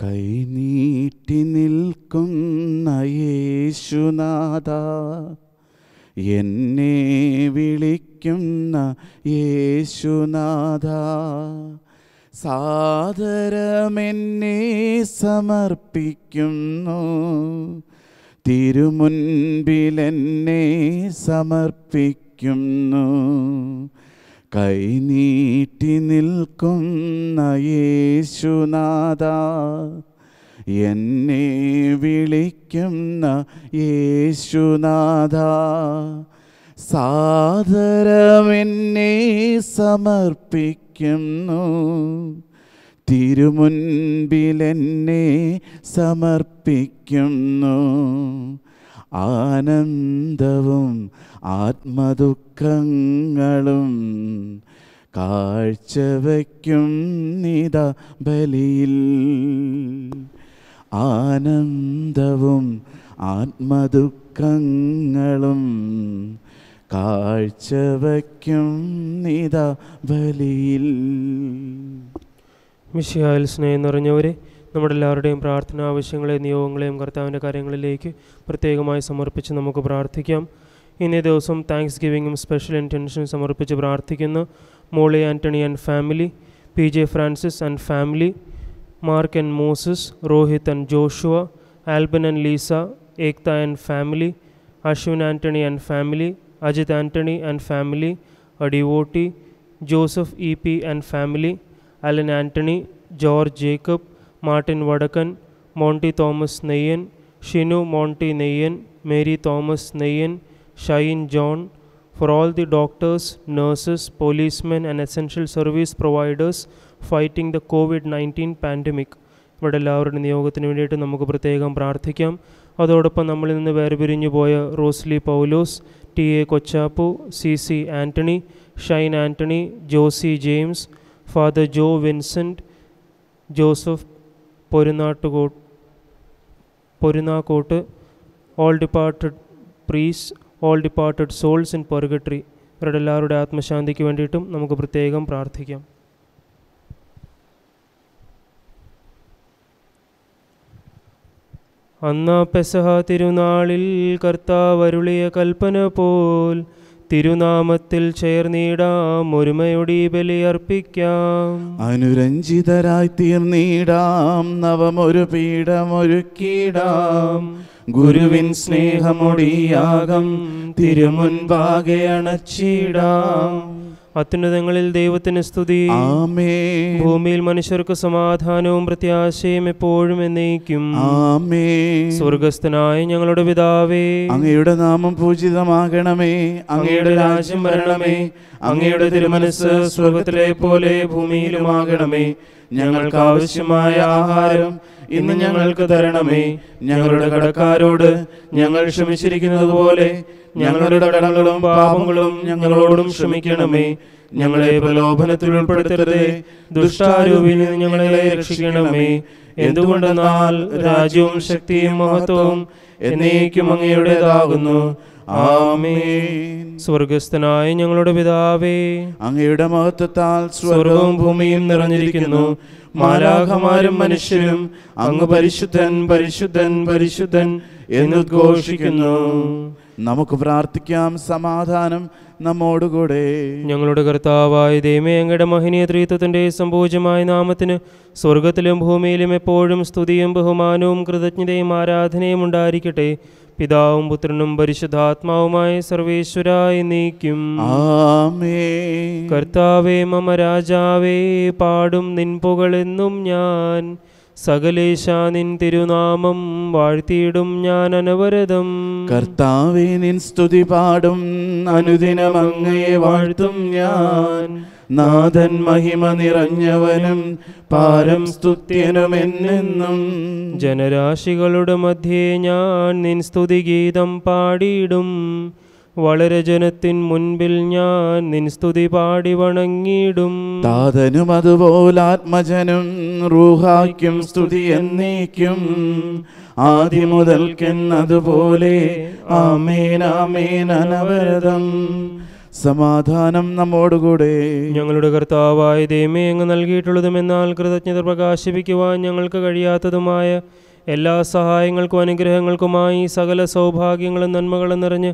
കൈനീട്ടി നിൽക്കുന്ന യേശുനാഥ എന്നെ വിളിക്കുന്ന യേശുനാഥ സാദരമെന്നെ സമർപ്പിക്കുന്നു തിരുമുൻപിലെന്നെ സമർപ്പിക്കുന്നു കൈനീട്ടി നിൽക്കുന്ന യേശുനാഥ എന്നെ വിളിക്കുന്ന യേശുനാഥ സാദരമെന്നെ സമർപ്പിക്കുന്നു തിരുമുൻപിലെന്നെ സമർപ്പിക്കുന്നു ആനന്ദവും ആത്മദുഃഖങ്ങളും കാഴ്ചവയ്ക്കും നിത ബലിയിൽ ആനന്ദവും ആത്മദുഃഖങ്ങളും കാഴ്ചവയ്ക്കും നിത ബലിയിൽ മിഷിയാൽ സ്നേഹം നിറഞ്ഞവരെ നമ്മുടെ എല്ലാവരുടെയും പ്രാർത്ഥന ആവശ്യങ്ങളെയും നിയോഗങ്ങളെയും കർത്താവിൻ്റെ കാര്യങ്ങളിലേക്ക് പ്രത്യേകമായി സമർപ്പിച്ച് നമുക്ക് പ്രാർത്ഥിക്കാം ഇന്നേ ദിവസം താങ്ക്സ് ഗിവിങ്ങും സ്പെഷ്യൽ ഇൻറ്റൻഷനും സമർപ്പിച്ച് പ്രാർത്ഥിക്കുന്ന Molly Antony and family P J Francis and family Mark and Moses Rohit and Joshua Alban and Leesa Ekta and family Ashwin Antony and family Ajith Antony and family അഡിവോട്ടി Joseph E P and family Alan Antony George Jacob Martin Vadakkan Monty Thomas Neyyan Shinu Monty Neyyan Mary Thomas Neyyan Shine John for all the doctors nurses, policemen, and essential service providers fighting the COVID 19 pandemic ഇവിടെ എല്ലാവരുടെ നിയോഗത്തിന് വേണ്ടിയിട്ട് നമുക്ക് പ്രത്യേകം പ്രാർത്ഥിക്കാം അതോടൊപ്പം നമ്മളിൽ നിന്ന് വേർപിരിഞ്ഞു പോയ Rosily Paulose T A Kochappu C C Antony Shine Antony Josy James father Joe Vincent Joseph പൊരുനാട്ടുകോ പൊരുനാക്കോട്ട് all departed priests all departed souls in purgatory ഇവരുടെ എല്ലാവരുടെ ആത്മശാന്തിക്ക് വേണ്ടിയിട്ടും നമുക്ക് പ്രത്യേകം പ്രാർത്ഥിക്കാം അന്നാ പെസഹ തിരുനാളിൽ കർത്താവരുളിയ കൽപ്പന പോൽ തിരുനാമത്തിൽ ചേർന്നിടാം ഒരുമയുടെ ബലിയർപ്പിക്കാം അനുരഞ്ജിതരായി തീർന്നിടാം നവമൊരു പീഠമൊരുക്കിയിടാം ഗുരുവിൻ സ്നേഹമൊടിയാകം തിരുമുൻപാകെ അണച്ചിടാം അത്യുന്നതങ്ങളിൽ ദൈവത്തിന് സ്തുതി ഭൂമിയിൽ മനുഷ്യർക്ക് സമാധാനവും പ്രത്യാശയും എപ്പോഴും എന്നേക്കും സ്വർഗസ്ഥനായ ഞങ്ങളുടെ പിതാവേ അങ്ങയുടെ നാമം പൂജിതമാകണമേ അങ്ങയുടെ രാജ്യം വരണമേ അങ്ങയുടെ തിരുമനസ് സ്വർഗത്തിലെ പോലെ ഭൂമിയിലുമാകണമേ ഞങ്ങൾക്ക് ആവശ്യമായ ആഹാരം ഇന്ന് ഞങ്ങൾക്ക് തരണമേ ഞങ്ങളുടെ കടക്കാരോട് ഞങ്ങൾ ക്ഷമിച്ചിരിക്കുന്നത് പോലെ ഞങ്ങളുടെ കടങ്ങളും പാപങ്ങളും ഞങ്ങളോടും ക്ഷമിക്കണമേ ഞങ്ങളെ പ്രലോഭനത്തിൽ ഉൾപ്പെടുത്തരുത് ദുഷ്ടാരൂപിൽ ഞങ്ങളെ രക്ഷിക്കണമേ എന്തുകൊണ്ടെന്നാൽ രാജ്യവും ശക്തിയും മഹത്വവും എന്നേക്കും അങ്ങയുടേതാകുന്നു സ്വർഗസ്ഥനായ ഞങ്ങളുടെ പിതാവേ അങ്ങയുടെ മഹത്വത്താൽ സ്വർഗവും ഭൂമിയും നിറഞ്ഞിരിക്കുന്നു മാലാഖമാരും മനുഷ്യരും അങ്ങ് പരിശുദ്ധൻ പരിശുദ്ധൻ പരിശുദ്ധൻ എന്ന് ഘോഷിക്കുന്നു നമുക്ക് പ്രാർത്ഥിക്കാം സമാധാനം നമ്മോടുകൂടെ ഞങ്ങളുടെ കർത്താവായ ദൈവമേ അങ്ങയുടെ മഹിനീയ ത്രീത്വത്തിൻ്റെ സംഭോജമായ നാമത്തിന് സ്വർഗത്തിലും ഭൂമിയിലും എപ്പോഴും സ്തുതിയും ബഹുമാനവും കൃതജ്ഞതയും ആരാധനയും ഉണ്ടായിരിക്കട്ടെ പിതാവും പുത്രനും പരിശുദ്ധാത്മാവുമായ സർവേശ്വരായി നീക്കും ആമേ കർത്താവേ മമ രാജാവേ പാടും നിൻ പുകളെന്നും ഞാൻ നിൻ തിരുനാമം വാഴ്ത്തിയിടും ഞാൻ അനവരതം കർത്താവേ നിൻ സ്തുതി പാടും അനുദിനം വാഴ്ത്തും ഞാൻ നാഥൻ മഹിമ നിറഞ്ഞവനും പാരം സ്തുത്യനും എന്നെന്നും ജനരാശികളുടെ മധ്യേ ഞാൻ നിൻ സ്തുതിഗീതം പാടിയിടും വളരെ ജനത്തിൻ മുൻപിൽ ഞാൻ നിൻ സ്തുതി പാടി വണങ്ങിടും താതനും അതുപോലെ ആത്മജനും റൂഹാക്കും സ്തുതി എന്നേക്കും ആദ്യം മുതൽക്കെന്നതുപോലെ ആമേൻ ആമേൻ സമാധാനം നമ്മോടുകൂടെ ഞങ്ങളുടെ കർത്താവായ ദൈവമേ അങ്ങ് നൽകിയിട്ടുള്ളതും എന്നാൽ കൃതജ്ഞത പ്രകാശിപ്പിക്കുവാൻ ഞങ്ങൾക്ക് കഴിയാത്തതുമായ എല്ലാ സഹായങ്ങൾക്കും അനുഗ്രഹങ്ങൾക്കുമായി സകല സൗഭാഗ്യങ്ങളും നന്മകളും നിറഞ്ഞ്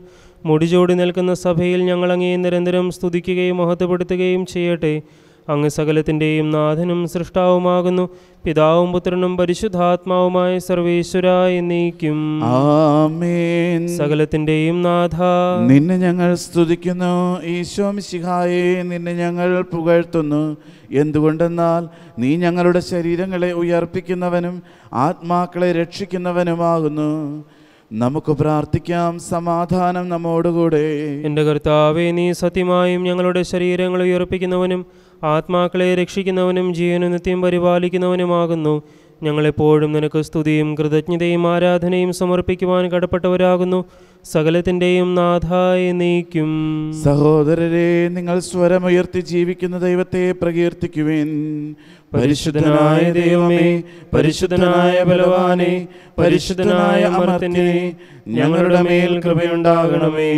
മുടിചൂടി നിൽക്കുന്ന സഭയിൽ ഞങ്ങളങ്ങേ നിരന്തരം സ്തുതിക്കുകയും മഹത്വപ്പെടുത്തുകയും ചെയ്യട്ടെ അങ്ങ് സകലത്തിൻ്റെയും നാഥനും സൃഷ്ടാവുമാകുന്നു പിതാവും പുത്രനും പരിശുദ്ധാത്മാവുമായ സർവേശ്വര എന്നീക്കും സകലത്തിന്റെയും നാഥ നിന്നെ ഞങ്ങൾ സ്തുതിക്കുന്നു ഈശോ ശിഹായെ നിന്നെ ഞങ്ങൾ പുകഴ്ത്തുന്നു എന്തുകൊണ്ടെന്നാൽ നീ ഞങ്ങളുടെ ശരീരങ്ങളെ ഉയർപ്പിക്കുന്നവനും ആത്മാക്കളെ രക്ഷിക്കുന്നവനുമാകുന്നു നമുക്ക് പ്രാർത്ഥിക്കാം സമാധാനം നമ്മോടുകൂടെ എൻ്റെ കർത്താവെ നീ സത്യമായും ഞങ്ങളുടെ ശരീരങ്ങൾ ഉയർപ്പിക്കുന്നവനും ആത്മാക്കളെ രക്ഷിക്കുന്നവനും ജീവനും നിത്യം പരിപാലിക്കുന്നവനുമാകുന്നു ഞങ്ങളെപ്പോഴും നിനക്ക് സ്തുതിയും കൃതജ്ഞതയും ആരാധനയും സമർപ്പിക്കുവാൻ കടപ്പെട്ടവരാകുന്നു സകലത്തിൻ്റെയും നാഥായി നീക്കും സഹോദരരെ നിങ്ങൾ സ്വരമുയർത്തി ജീവിക്കുന്ന ദൈവത്തെ പ്രകീർത്തിക്കുവേൻ പരിശുദ്ധനായ ദൈവമേ പരിശുദ്ധനായ ബലവാനെ പരിശുദ്ധനായ അമർത്തിനെ ഞങ്ങളുടെ മേൽ കൃപയുണ്ടാകണമേ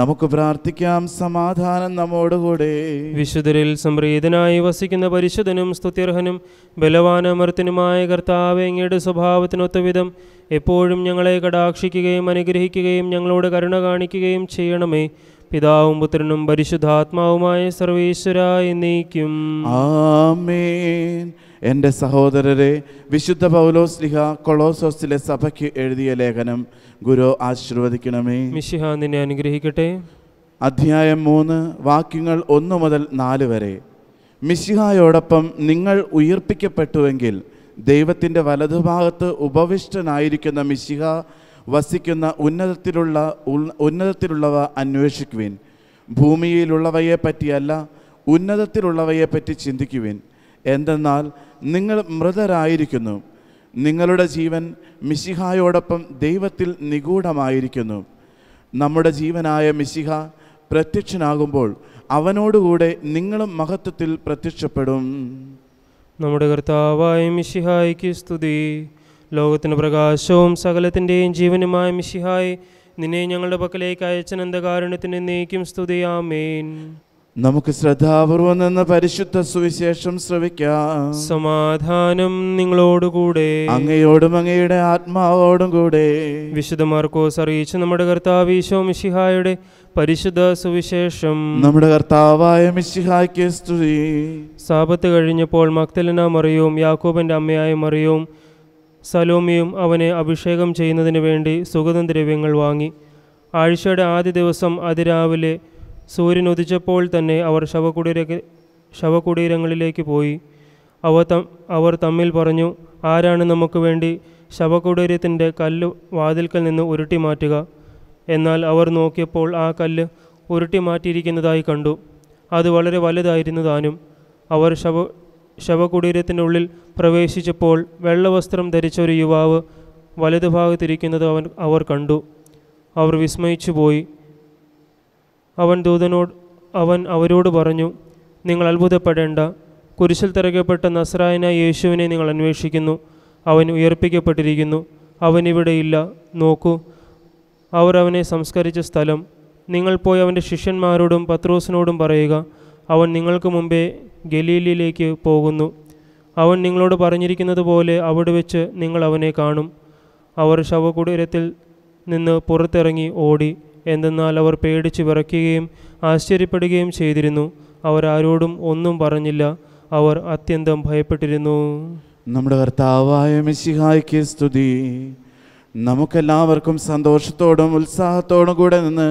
നമുക്ക് പ്രാർത്ഥിക്കാം സമാധാനം നമ്മോടുകൂടെ വിശുദ്ധരിൽ സംപ്രീതനായി വസിക്കുന്ന പരിശുദ്ധനും സ്തുത്യർഹനും ബലവാനമർത്തിനുമായ കർത്താവേങ്ങയുടെ എങ്ങയുടെ സ്വഭാവത്തിനൊത്തവിധം എപ്പോഴും ഞങ്ങളെ കടാക്ഷിക്കുകയും അനുഗ്രഹിക്കുകയും ഞങ്ങളോട് കരുണ കാണിക്കുകയും ചെയ്യണമേ പിതാവും പുത്രനും പരിശുദ്ധാത്മാവുമായ സർവേശ്വര നീക്കും ആമേൻ എൻ്റെ സഹോദരരെ വിശുദ്ധ പൗലോസ് ലിഹ കൊളോസോസിലെ സഭയ്ക്ക് എഴുതിയ ലേഖനം ഗുരു ആശീർവദിക്കണമേ മിഷിഹ നിന്നെ അനുഗ്രഹിക്കട്ടെ അധ്യായം മൂന്ന് വാക്യങ്ങൾ ഒന്നു മുതൽ നാല് വരെ മിശിഹായോടൊപ്പം നിങ്ങൾ ഉയർപ്പിക്കപ്പെട്ടുവെങ്കിൽ ദൈവത്തിൻ്റെ വലതുഭാഗത്ത് ഉപവിഷ്ടനായിരിക്കുന്ന മിശിഹ വസിക്കുന്ന ഉന്നതത്തിലുള്ള ഉന്നതത്തിലുള്ളവ അന്വേഷിക്കുവിൻ ഭൂമിയിലുള്ളവയെ പറ്റിയല്ല ഉന്നതത്തിലുള്ളവയെ പറ്റി ചിന്തിക്കുവിൻ എന്തെന്നാൽ നിങ്ങൾ മൃതരായിരിക്കുന്നു നിങ്ങളുടെ ജീവൻ മിശിഹായോടൊപ്പം ദൈവത്തിൽ നിഗൂഢമായിരിക്കുന്നു നമ്മുടെ ജീവനായ മിശിഹ പ്രത്യക്ഷനാകുമ്പോൾ അവനോടുകൂടെ നിങ്ങളും മഹത്വത്തിൽ പ്രത്യക്ഷപ്പെടും നമ്മുടെ കർത്താവായ മിശിഹായ്ക്ക് സ്തുതി ലോകത്തിന് പ്രകാശവും സകലത്തിൻ്റെയും ജീവനുമായ മിശിഹായി നിന്നെ ഞങ്ങളുടെ പക്കലേക്ക് അയച്ചനന്ത കാരണത്തിന് നീക്കും സ്തുതിയാമേൻ നമുക്ക് ശ്രദ്ധാപൂർവം നിന്ന് പരിശുദ്ധ സുവിശേഷം ശ്രവിക്കാം സമാധാനം നിങ്ങളോടുകൂടെ അങ്ങയോടും അങ്ങയുടെ ആത്മാവോടും കൂടെ വിശുദ്ധ മാർക്കോസ് അറിയിച്ച് നമ്മുടെ കർത്താവ് ഈശോ മിശിഹായുടെ പരിശുദ്ധ സുവിശേഷം നമ്മുടെ കർത്താവായ മിശിഹായ്ക്ക് സ്തുതി സാപത്ത് കഴിഞ്ഞപ്പോൾ മക്തലന മറിയവും യാക്കോബന്റെ അമ്മയായ മറിയവും സലോമിയും അവനെ അഭിഷേകം ചെയ്യുന്നതിന് വേണ്ടി സുഗന്ധദ്രവ്യങ്ങൾ വാങ്ങി ആഴ്ചയുടെ ആദ്യ ദിവസം അതിരാവിലെ സൂര്യൻ ഉദിച്ചപ്പോൾ തന്നെ അവർ ശവകുടീര ശവകുടീരങ്ങളിലേക്ക് പോയി അവ അവർ തമ്മിൽ പറഞ്ഞു ആരാണ് നമുക്ക് വേണ്ടി ശവകുടീരത്തിൻ്റെ കല്ല് വാതിൽക്കൽ നിന്ന് ഉരുട്ടി മാറ്റുക എന്നാൽ അവർ നോക്കിയപ്പോൾ ആ കല്ല് ഉരുട്ടി മാറ്റിയിരിക്കുന്നതായി കണ്ടു അത് വളരെ വലുതായിരുന്നു താനും അവർ ശവ ഉള്ളിൽ പ്രവേശിച്ചപ്പോൾ വെള്ളവസ്ത്രം ധരിച്ച ഒരു യുവാവ് ഭാഗത്തിരിക്കുന്നത് അവൻ അവർ കണ്ടു അവർ വിസ്മയിച്ചു പോയി അവൻ ദൂതനോട് അവൻ അവരോട് പറഞ്ഞു നിങ്ങൾ അത്ഭുതപ്പെടേണ്ട കുരിശിൽ തിറകപ്പെട്ട നസ്രായന യേശുവിനെ നിങ്ങൾ അന്വേഷിക്കുന്നു അവൻ ഉയർപ്പിക്കപ്പെട്ടിരിക്കുന്നു അവൻ ഇവിടെയില്ല നോക്കൂ അവർ അവനെ സംസ്കരിച്ച സ്ഥലം നിങ്ങൾ പോയി അവൻ്റെ ശിഷ്യന്മാരോടും പത്രോസിനോടും പറയുക അവൻ നിങ്ങൾക്ക് മുമ്പേ ഗലീലിയിലേക്ക് പോകുന്നു അവൻ നിങ്ങളോട് പറഞ്ഞിരിക്കുന്നത് പോലെ അവിടെ വെച്ച് നിങ്ങൾ അവനെ കാണും അവർ ശവകുടീരത്തിൽ നിന്ന് പുറത്തിറങ്ങി ഓടി എന്തെന്നാൽ അവർ പേടിച്ച് വിറയ്ക്കുകയും ആശ്ചര്യപ്പെടുകയും ചെയ്തിരുന്നു അവരാരോടും ഒന്നും പറഞ്ഞില്ല അവർ അത്യന്തം ഭയപ്പെട്ടിരുന്നു നമ്മുടെ കർത്താവായ മെസ്സിഹായ്ക്ക് സ്തുതി നമുക്കെല്ലാവർക്കും സന്തോഷത്തോടും ഉത്സാഹത്തോടും കൂടെ നിന്ന്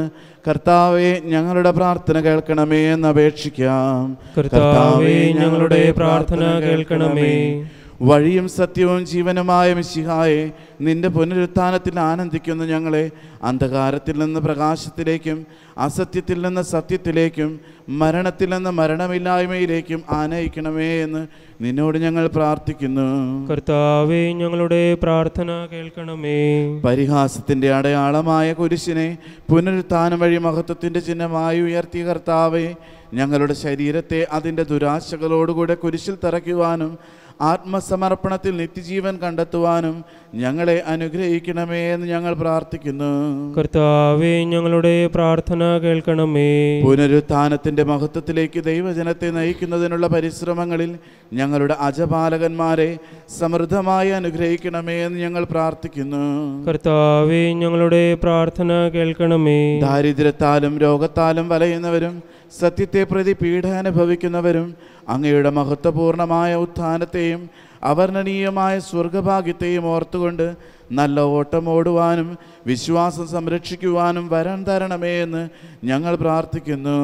കർത്താവെ ഞങ്ങളുടെ പ്രാർത്ഥന കേൾക്കണമേ എന്ന് അപേക്ഷിക്കാം കർത്താവെ ഞങ്ങളുടെ പ്രാർത്ഥന കേൾക്കണമേ വഴിയും സത്യവും ജീവനുമായ മിശിഹായെ നിന്റെ പുനരുത്ഥാനത്തിൽ ആനന്ദിക്കുന്നു ഞങ്ങളെ അന്ധകാരത്തിൽ നിന്ന് പ്രകാശത്തിലേക്കും അസത്യത്തിൽ നിന്ന് സത്യത്തിലേക്കും മരണത്തിൽ നിന്ന് മരണമില്ലായ്മയിലേക്കും ആനയിക്കണമേ എന്ന് നിന്നോട് ഞങ്ങൾ പ്രാർത്ഥിക്കുന്നു കർത്താവേ ഞങ്ങളുടെ പ്രാർത്ഥന കേൾക്കണമേ പരിഹാസത്തിന്റെ അടയാളമായ കുരിശിനെ പുനരുത്ഥാനം വഴി മഹത്വത്തിന്റെ ചിഹ്നമായി ഉയർത്തിയ കർത്താവെ ഞങ്ങളുടെ ശരീരത്തെ അതിൻ്റെ ദുരാശകളോടുകൂടെ കുരിശിൽ തറയ്ക്കുവാനും ആത്മസമർപ്പണത്തിൽ നിത്യജീവൻ കണ്ടെത്തുവാനും ഞങ്ങളെ അനുഗ്രഹിക്കണമേ എന്ന് ഞങ്ങൾ പ്രാർത്ഥിക്കുന്നു കർത്താവേ ഞങ്ങളുടെ പ്രാർത്ഥന കേൾക്കണമേ പുനരുത്ഥാനത്തിന്റെ മഹത്വത്തിലേക്ക് ദൈവജനത്തെ നയിക്കുന്നതിനുള്ള പരിശ്രമങ്ങളിൽ ഞങ്ങളുടെ അജപാലകന്മാരെ സമൃദ്ധമായി അനുഗ്രഹിക്കണമേ എന്ന് ഞങ്ങൾ പ്രാർത്ഥിക്കുന്നു കർത്താവേ ഞങ്ങളുടെ പ്രാർത്ഥന കേൾക്കണമേ ദാരിദ്ര്യത്താലും രോഗത്താലും വലയുന്നവരും സത്യത്തെ പ്രതി പീഡാനുഭവിക്കുന്നവരും അങ്ങയുടെ മഹത്വപൂർണമായ ഉത്ഥാനത്തെയും അവർണനീയമായ സ്വർഗഭാഗ്യത്തെയും ഓർത്തുകൊണ്ട് നല്ല ഓട്ടം ഓടുവാനും വിശ്വാസം സംരക്ഷിക്കുവാനും വരാൻ തരണമേ എന്ന് ഞങ്ങൾ പ്രാർത്ഥിക്കുന്നു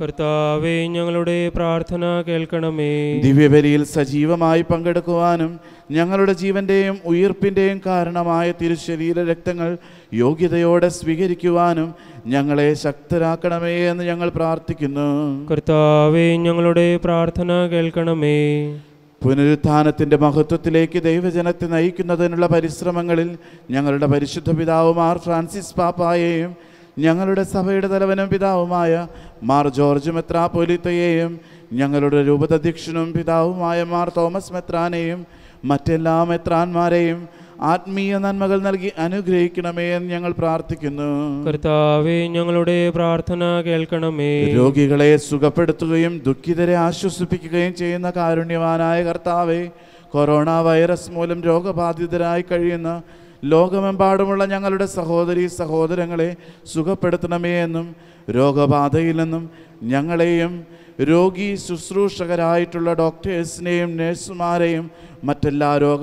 കർത്താവേ ഞങ്ങളുടെ പ്രാർത്ഥന കേൾക്കണമേ ദിവ്യബലിയിൽ സജീവമായി പങ്കെടുക്കുവാനും ഞങ്ങളുടെ ജീവന്റെയും ഉയർപ്പിന്റെയും കാരണമായ തിരുശരീര രക്തങ്ങൾ യോഗ്യതയോടെ സ്വീകരിക്കുവാനും ഞങ്ങളെ ശക്തരാക്കണമേ എന്ന് ഞങ്ങൾ പ്രാർത്ഥിക്കുന്നു കർത്താവേ ഞങ്ങളുടെ പ്രാർത്ഥന കേൾക്കണമേ പുനരുത്ഥാനത്തിൻ്റെ മഹത്വത്തിലേക്ക് ദൈവജനത്തെ നയിക്കുന്നതിനുള്ള പരിശ്രമങ്ങളിൽ ഞങ്ങളുടെ പരിശുദ്ധ പിതാവുമാർ ഫ്രാൻസിസ് പാപ്പായെയും ഞങ്ങളുടെ സഭയുടെ തലവനും പിതാവുമായ മാർ ജോർജ് മെത്രാപൊലിത്തയെയും ഞങ്ങളുടെ രൂപതധ്യക്ഷനും പിതാവുമായ മാർ തോമസ് മെത്രാനെയും മറ്റെല്ലാ മെത്രാന്മാരെയും ആത്മീയ നന്മകൾ നൽകി അനുഗ്രഹിക്കണമേ എന്ന് ഞങ്ങൾ പ്രാർത്ഥിക്കുന്നു കർത്താവേ ഞങ്ങളുടെ പ്രാർത്ഥന കേൾക്കണമേ രോഗികളെ സുഖപ്പെടുത്തുകയും ദുഃഖിതരെ ആശ്വസിപ്പിക്കുകയും ചെയ്യുന്ന കാരുണ്യവാനായ കർത്താവെ കൊറോണ വൈറസ് മൂലം രോഗബാധിതരായി കഴിയുന്ന ലോകമെമ്പാടുമുള്ള ഞങ്ങളുടെ സഹോദരി സഹോദരങ്ങളെ സുഖപ്പെടുത്തണമേ എന്നും രോഗബാധയിൽ നിന്നും ഞങ്ങളെയും രോഗി ശുശ്രൂഷകരായിട്ടുള്ള ഡോക്ടേഴ്സിനെയും നഴ്സുമാരെയും മറ്റെല്ലാ രോഗ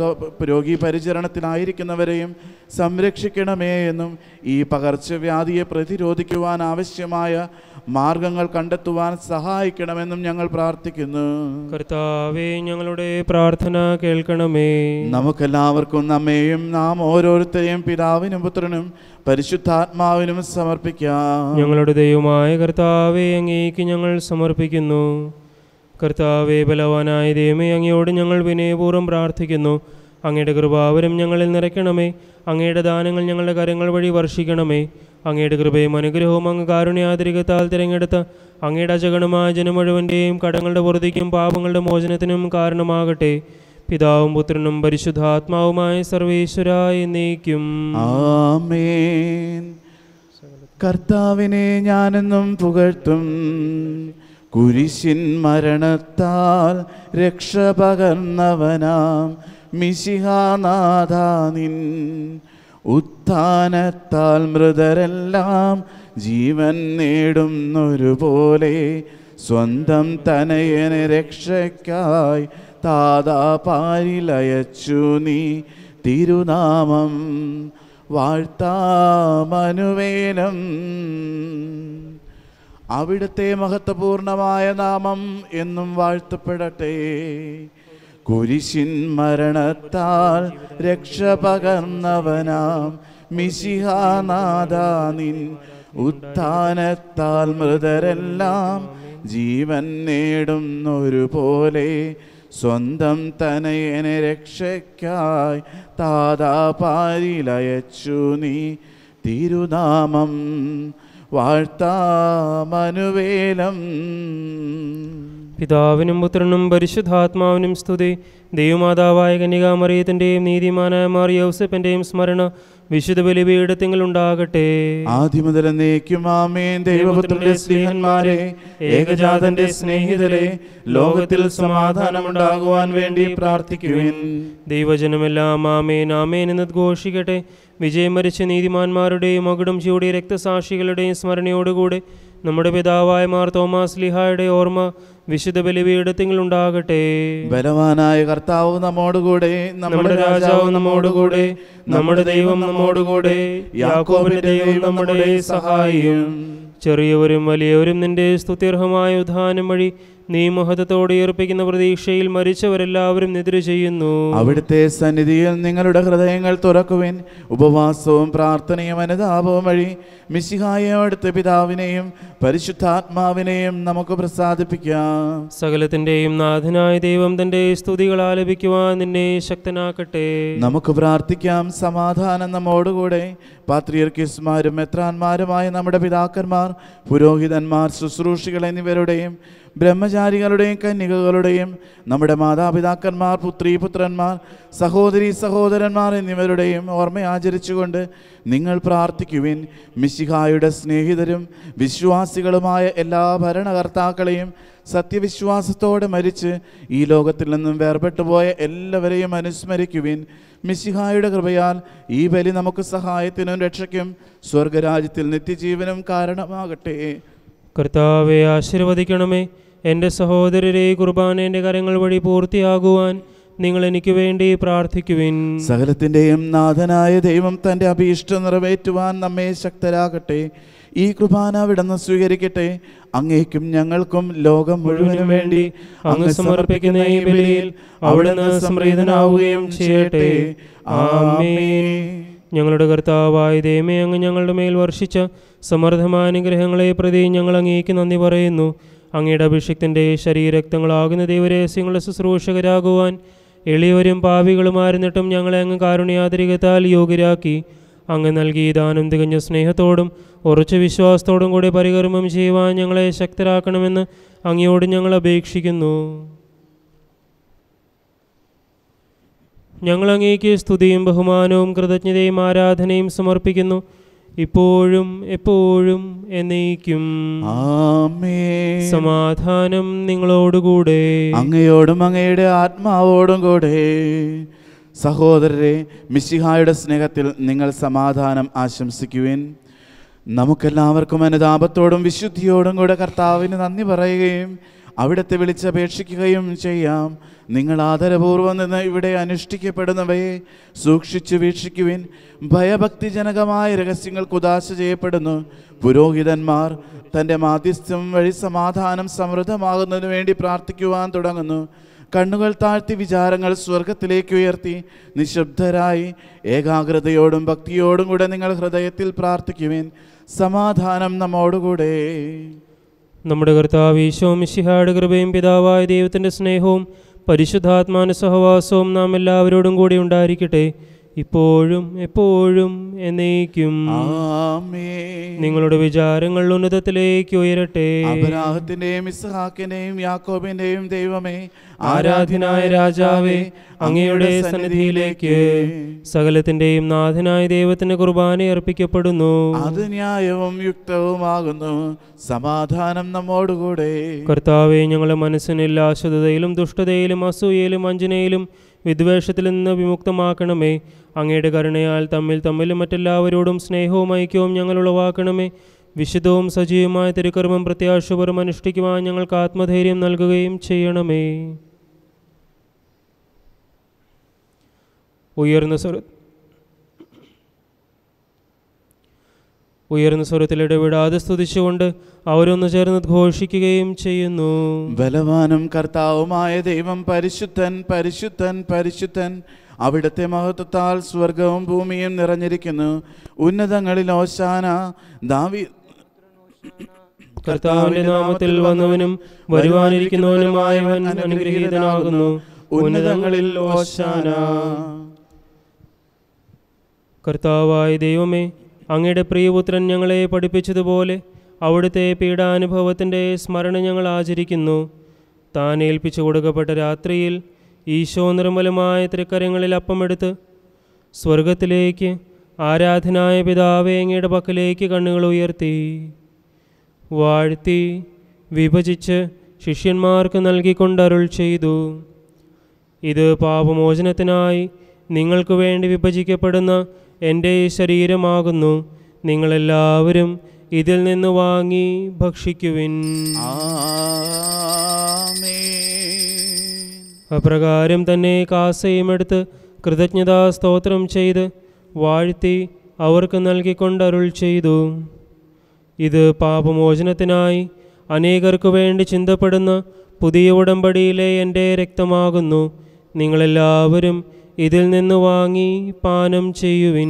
രോഗി പരിചരണത്തിനായിരിക്കുന്നവരെയും സംരക്ഷിക്കണമേ എന്നും ഈ പകർച്ചവ്യാധിയെ പ്രതിരോധിക്കുവാൻ ആവശ്യമായ മാർഗങ്ങൾ കണ്ടെത്തുവാൻ സഹായിക്കണമെന്നും ഞങ്ങൾ പ്രാർത്ഥിക്കുന്നു കർത്താവേ ഞങ്ങളുടെ പ്രാർത്ഥന കേൾക്കണമേ നമുക്കെല്ലാവർക്കും നമ്മെയും നാം ഓരോരുത്തരെയും പിതാവിനും പുത്രനും പരിശുദ്ധാത്മാവിനും സമർപ്പിക്കാം ഞങ്ങളുടെ ദൈവമായ കർത്താവെ അങ്ങേക്ക് ഞങ്ങൾ സമർപ്പിക്കുന്നു കർത്താവെ ബലവാനായ ദൈവമേ അങ്ങയോട് ഞങ്ങൾ വിനയപൂർവ്വം പ്രാർത്ഥിക്കുന്നു അങ്ങയുടെ കൃപാവരം ഞങ്ങളിൽ നിറയ്ക്കണമേ അങ്ങയുടെ ദാനങ്ങൾ ഞങ്ങളുടെ കരങ്ങൾ വഴി വർഷിക്കണമേ അങ്ങയുടെ കൃപയും അനുഗ്രഹവും അങ്ങ് കാരുണ്യാതിരികത്താൽ തിരഞ്ഞെടുത്ത അങ്ങയുടെ അജഗണമായ ജനം മുഴുവൻ്റെയും കടങ്ങളുടെ പുറത്തേക്കും പാപങ്ങളുടെ മോചനത്തിനും കാരണമാകട്ടെ പിതാവും പുത്രനും പരിശുദ്ധാത്മാവുമായ സർവേശ്വരായി നീക്കും ആമേൻ കർത്താവിനെ ഞാനെന്നും പുകഴ്ത്തും കുരിശിൻ മരണത്താൽ രക്ഷ പകർന്നവനാം മിശിഹാനാഥാനിൻ ഉത്ഥാനത്താൽ മൃതരെല്ലാം ജീവൻ നേടുന്നൊരുപോലെ സ്വന്തം തനയന രക്ഷയ്ക്കായി താതാ പാരിലയച്ചു നീ തിരുനാമം വാഴ്ത്താമനുവേനം അവിടുത്തെ മഹത്വപൂർണമായ നാമം എന്നും വാഴ്ത്തപ്പെടട്ടെ കുരിശിൻ മരണത്താൽ രക്ഷ പകർന്നവനാം മിശിഹാനാദാനിൻ ഉത്ഥാനത്താൽ മൃതരെല്ലാം ജീവൻ പോലെ സ്വന്തം തനയനെ രക്ഷയ്ക്കായി താതാപാരിലയച്ചു പാരിലയച്ചു നീ തിരുനാമം വാഴ്ത്താമനുവേലം പിതാവിനും പുത്രനും പരിശുദ്ധാത്മാവിനും സ്തുതി ദൈവമാതാവായ കന്യകാമറിയത്തിൻ്റെയും നീതിമാനായ മാറിയ ഔസപ്പൻ്റെയും സ്മരണ വിശുദ്ധ ബലിപീഠത്തിങ്ങൾ ഉണ്ടാകട്ടെ ആദ്യമുതൽ നീക്കും ആമേൻ ദൈവപുത്രന്റെ സ്നേഹന്മാരെ ഏകജാതന്റെ സ്നേഹിതരെ ലോകത്തിൽ സമാധാനമുണ്ടാകുവാൻ വേണ്ടി പ്രാർത്ഥിക്കുവിൻ ദൈവജനമെല്ലാം ആമേൻ ആമേൻ എന്ന് ഘോഷിക്കട്ടെ വിജയമരിച്ച നീതിമാന്മാരുടെയും മകുടും ചൂടി രക്തസാക്ഷികളുടെയും സ്മരണയോടുകൂടെ നമ്മുടെ പിതാവായ മാർ തോമാസ് ലിഹായുടെ ഓർമ്മ വിശുദ്ധ ബലിപീഠത്തിലുണ്ടാകട്ടെ ബലവാനായ കർത്താവ് നമ്മോടുകൂടെ നമ്മുടെ രാജാവ് നമ്മോടുകൂടെ നമ്മുടെ ദൈവം നമ്മോടുകൂടെ യാക്കോബിന്റെ ദൈവം നമ്മുടെ സഹായിയും ചെറിയവരും വലിയവരും നിന്റെ സ്തുത്യർഹമായ ഉദാനം വഴി നീ മഹത്വത്തോടെ ഏർപ്പിക്കുന്ന പ്രതീക്ഷയിൽ മരിച്ചവരെല്ലാവരും നിദ്ര ചെയ്യുന്നു അവിടുത്തെ സന്നിധിയിൽ നിങ്ങളുടെ ഹൃദയങ്ങൾ തുറക്കുവിൻ ഉപവാസവും പ്രാർത്ഥനയും അനുതാപവും വഴി മിശിഹായും പിതാവിനെയും പരിശുദ്ധാത്മാവിനെയും നമുക്ക് പ്രസാദിപ്പിക്കാം സകലത്തിന്റെയും നാഥനായ ദൈവം തന്റെ സ്തുതികൾ ആലപിക്കുവാൻ നിന്നെ ശക്തനാക്കട്ടെ നമുക്ക് പ്രാർത്ഥിക്കാം സമാധാനം നമ്മോടുകൂടെ പാത്രിയർക്കിസ്മാരും മെത്രാന്മാരുമായ നമ്മുടെ പിതാക്കന്മാർ പുരോഹിതന്മാർ ശുശ്രൂഷികൾ എന്നിവരുടെയും ബ്രഹ്മചാരികളുടെയും കന്യകകളുടെയും നമ്മുടെ മാതാപിതാക്കന്മാർ പുത്രി പുത്രന്മാർ സഹോദരി സഹോദരന്മാർ എന്നിവരുടെയും ഓർമ്മ ആചരിച്ചുകൊണ്ട് നിങ്ങൾ പ്രാർത്ഥിക്കുവിൻ മിശിഹായുടെ സ്നേഹിതരും വിശ്വാസികളുമായ എല്ലാ ഭരണകർത്താക്കളെയും സത്യവിശ്വാസത്തോടെ മരിച്ച് ഈ ലോകത്തിൽ നിന്നും വേർപെട്ടുപോയ എല്ലാവരെയും അനുസ്മരിക്കുവിൻ മിശിഹായുടെ കൃപയാൽ ഈ ബലി നമുക്ക് സഹായത്തിനും രക്ഷയ്ക്കും സ്വർഗരാജ്യത്തിൽ നിത്യജീവനും കാരണമാകട്ടെ കർത്താവെ ആശീർവദിക്കണമേ എൻ്റെ സഹോദരരെ കുർബാന എൻ്റെ കരങ്ങൾ വഴി പൂർത്തിയാകുവാൻ നിങ്ങൾ എനിക്ക് വേണ്ടി പ്രാർത്ഥിക്കുവിൻ സകലത്തിൻ്റെയും നാഥനായ ദൈവം തൻ്റെ അഭീഷ്ട നിറവേറ്റുവാൻ നമ്മെ ശക്തരാകട്ടെ ഈ കുർബാന വിടന്ന് സ്വീകരിക്കട്ടെ അങ്ങേക്കും ഞങ്ങൾക്കും ലോകം മുഴുവനും വേണ്ടി അങ്ങ് സമർപ്പിക്കുന്ന ഈ ബലിയിൽ അവിടുന്ന് സംപ്രീതനാവുകയും ചെയ്യട്ടെ ആമേൻ ഞങ്ങളുടെ കർത്താവായ ദൈവമേ അങ്ങ് ഞങ്ങളുടെ മേൽ വർഷിച്ച സമർത്ഥമായ അനുഗ്രഹങ്ങളെ പ്രതി ഞങ്ങൾ അങ്ങേക്ക് നന്ദി പറയുന്നു അങ്ങയുടെ അഭിഷിക്തൻ്റെ ശരീരരക്തങ്ങളാകുന്ന ദൈവരഹസ്യങ്ങളുടെ ശുശ്രൂഷകരാകുവാൻ എളിയവരും പാവികളുമായിരുന്നിട്ടും ഞങ്ങളെ അങ്ങ് കാരുണ്യാതിരികത്താൽ യോഗ്യരാക്കി അങ്ങ് നൽകി ദാനം തികഞ്ഞ സ്നേഹത്തോടും ഉറച്ച വിശ്വാസത്തോടും കൂടി പരികർമ്മം ചെയ്യുവാൻ ഞങ്ങളെ ശക്തരാക്കണമെന്ന് അങ്ങയോട് ഞങ്ങൾ അപേക്ഷിക്കുന്നു ഞങ്ങൾ അങ്ങേക്ക് സ്തുതിയും ബഹുമാനവും കൃതജ്ഞതയും ആരാധനയും സമർപ്പിക്കുന്നു ഇപ്പോഴും എപ്പോഴും എന്നേക്കും സമാധാനം നിങ്ങളോടുകൂടെ അങ്ങയോടും അങ്ങയുടെ ആത്മാവോടും കൂടെ സഹോദരരെ മിശിഹായുടെ സ്നേഹത്തിൽ നിങ്ങൾ സമാധാനം ആശംസിക്കുവിൻ നമുക്കെല്ലാവർക്കും അനുതാപത്തോടും വിശുദ്ധിയോടും കൂടെ കർത്താവിന് നന്ദി പറയുകയും അവിടത്തെ വിളിച്ചപേക്ഷിക്കുകയും ചെയ്യാം നിങ്ങൾ ആദരപൂർവ്വം നിന്ന് ഇവിടെ അനുഷ്ഠിക്കപ്പെടുന്നവയെ സൂക്ഷിച്ചു വീക്ഷിക്കുവിൻ ഭയഭക്തിജനകമായ രഹസ്യങ്ങൾക്ക് ഉദാശ ചെയ്യപ്പെടുന്നു പുരോഹിതന്മാർ തൻ്റെ മാധ്യസ്ഥം വഴി സമാധാനം സമൃദ്ധമാകുന്നതിനു വേണ്ടി പ്രാർത്ഥിക്കുവാൻ തുടങ്ങുന്നു കണ്ണുകൾ താഴ്ത്തി വിചാരങ്ങൾ സ്വർഗത്തിലേക്ക് ഉയർത്തി നിശബ്ദരായി ഏകാഗ്രതയോടും ഭക്തിയോടും കൂടെ നിങ്ങൾ ഹൃദയത്തിൽ പ്രാർത്ഥിക്കുവിൻ സമാധാനം നമ്മോടുകൂടെ നമ്മുടെ കർത്താവ് ഈശോ മിഷിഹാട് കൃപയും പിതാവായ ദൈവത്തിൻ്റെ സ്നേഹവും പരിശുദ്ധാത്മാന സഹവാസവും നാം എല്ലാവരോടും കൂടി ഉണ്ടായിരിക്കട്ടെ ഇപ്പോഴും എപ്പോഴും എന്നേക്കും നിങ്ങളുടെ വിചാരങ്ങൾ ഉന്നതത്തിലേക്ക് ഉയരട്ടെ യാക്കോബിന്റെയും ദൈവമേ ആരാധ്യനായ രാജാവേ അങ്ങയുടെ സന്നിധിയിലേക്ക് സകലത്തിന്റെയും നാഥനായ ദൈവത്തിന് കുർബാന അർപ്പിക്കപ്പെടുന്നു അത് ന്യായവും യുക്തവുമാകുന്നു സമാധാനം നമ്മോടുകൂടെ കർത്താവെ ഞങ്ങളുടെ മനസ്സിനില്ല അശുദ്ധതയിലും ദുഷ്ടതയിലും അസൂയയിലും അഞ്ജനയിലും വിദ്വേഷത്തിൽ നിന്ന് വിമുക്തമാക്കണമേ അങ്ങയുടെ കരുണയാൽ തമ്മിൽ തമ്മിലും മറ്റെല്ലാവരോടും സ്നേഹവും ഐക്യവും ഞങ്ങൾ ഉളവാക്കണമേ വിശുദ്ധവും സജീവമായ തിരുക്കർമ്മം പ്രത്യാശപരം അനുഷ്ഠിക്കുവാൻ ഞങ്ങൾക്ക് ആത്മധൈര്യം നൽകുകയും ചെയ്യണമേ ഉയർന്ന സ്വര ഉയർന്ന സ്വരത്തിൽ ഇടപെടാതെ സ്തുതിച്ചുകൊണ്ട് അവരൊന്ന് ചേർന്ന് ഘോഷിക്കുകയും ചെയ്യുന്നു ബലവാനും കർത്താവുമായ ദൈവം പരിശുദ്ധൻ പരിശുദ്ധൻ പരിശുദ്ധൻ അവിടുത്തെ മഹത്വത്താൽ സ്വർഗവും ഭൂമിയും നിറഞ്ഞിരിക്കുന്നു ഉന്നതങ്ങളിൽ ഓശാന ദാവി കർത്താവിന്റെ നാമത്തിൽ വന്നവനും വരുവാനിരിക്കുന്നവനുമായവൻ അനുഗ്രഹീതനാകുന്നു ഉന്നതങ്ങളിൽ ഓശാന കർത്താവായ ദൈവമേ അങ്ങയുടെ പ്രിയപുത്രൻ ഞങ്ങളെ പഠിപ്പിച്ചതുപോലെ അവിടുത്തെ പീഡാനുഭവത്തിൻ്റെ സ്മരണ ഞങ്ങൾ ആചരിക്കുന്നു താൻ ഏൽപ്പിച്ചു കൊടുക്കപ്പെട്ട രാത്രിയിൽ ഈശോ നിർമ്മലമായ തൃക്കരങ്ങളിൽ അപ്പമെടുത്ത് സ്വർഗത്തിലേക്ക് ആരാധനായ പിതാവേ പക്കലേക്ക് കണ്ണുകൾ ഉയർത്തി വാഴ്ത്തി വിഭജിച്ച് ശിഷ്യന്മാർക്ക് നൽകിക്കൊണ്ട് അരുൾ ചെയ്തു ഇത് പാപമോചനത്തിനായി നിങ്ങൾക്ക് വേണ്ടി വിഭജിക്കപ്പെടുന്ന എൻ്റെ ഈ ശരീരമാകുന്നു നിങ്ങളെല്ലാവരും ഇതിൽ നിന്ന് വാങ്ങി ഭക്ഷിക്കുവിൻ അപ്രകാരം തന്നെ കാസയും എടുത്ത് കൃതജ്ഞതാ സ്തോത്രം ചെയ്ത് വാഴ്ത്തി അവർക്ക് നൽകിക്കൊണ്ട് അരുൾ ചെയ്തു ഇത് പാപമോചനത്തിനായി അനേകർക്കു വേണ്ടി ചിന്തപ്പെടുന്ന പുതിയ ഉടമ്പടിയിലെ എൻ്റെ രക്തമാകുന്നു നിങ്ങളെല്ലാവരും ഇതിൽ നിന്ന് വാങ്ങി പാനം ചെയ്യുവിൻ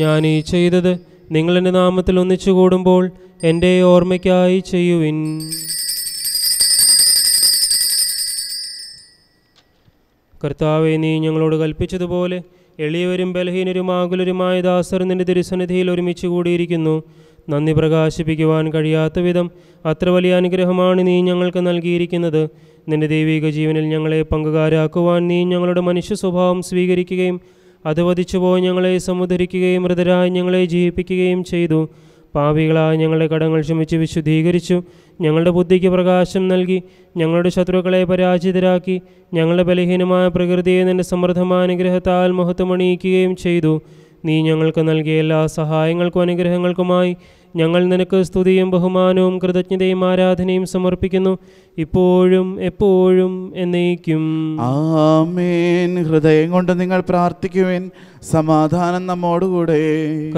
ഞാൻ ഈ ചെയ്തത് നിങ്ങൾ എൻ്റെ നാമത്തിൽ ഒന്നിച്ചു കൂടുമ്പോൾ എൻ്റെ ഓർമ്മയ്ക്കായി ചെയ്യുവിൻ കർത്താവെ നീ ഞങ്ങളോട് കൽപ്പിച്ചതുപോലെ എളിയവരും ബലഹീനരുമാകുലരുമായ ദാസർ നിന്റെ തിരുസന്നിധിയിൽ ഒരുമിച്ച് കൂടിയിരിക്കുന്നു നന്ദി പ്രകാശിപ്പിക്കുവാൻ കഴിയാത്ത വിധം അത്ര വലിയ അനുഗ്രഹമാണ് നീ ഞങ്ങൾക്ക് നൽകിയിരിക്കുന്നത് നിന്റെ ദൈവിക ജീവനിൽ ഞങ്ങളെ പങ്കുകാരാക്കുവാൻ നീ ഞങ്ങളുടെ മനുഷ്യ സ്വഭാവം സ്വീകരിക്കുകയും അത് വധിച്ചുപോയി ഞങ്ങളെ സമുദ്ധരിക്കുകയും മൃതരായി ഞങ്ങളെ ജീവിപ്പിക്കുകയും ചെയ്തു പാവികളായി ഞങ്ങളുടെ കടങ്ങൾ ക്ഷമിച്ച് വിശുദ്ധീകരിച്ചു ഞങ്ങളുടെ ബുദ്ധിക്ക് പ്രകാശം നൽകി ഞങ്ങളുടെ ശത്രുക്കളെ പരാജിതരാക്കി ഞങ്ങളുടെ ബലഹീനമായ പ്രകൃതിയെ നിന്റെ സമൃദ്ധമായ അനുഗ്രഹത്താൽ മഹത്വമണിയിക്കുകയും ചെയ്തു നീ ഞങ്ങൾക്ക് നൽകിയ എല്ലാ സഹായങ്ങൾക്കും അനുഗ്രഹങ്ങൾക്കുമായി ഞങ്ങൾ നിനക്ക് സ്തുതിയും ബഹുമാനവും കൃതജ്ഞതയും ആരാധനയും സമർപ്പിക്കുന്നു ഇപ്പോഴും എപ്പോഴും എന്നേക്കും ആമേൻ ഹൃദയം കൊണ്ട് നിങ്ങൾ പ്രാർത്ഥിക്കുവിൻ സമാധാനം നമ്മോടുകൂടെ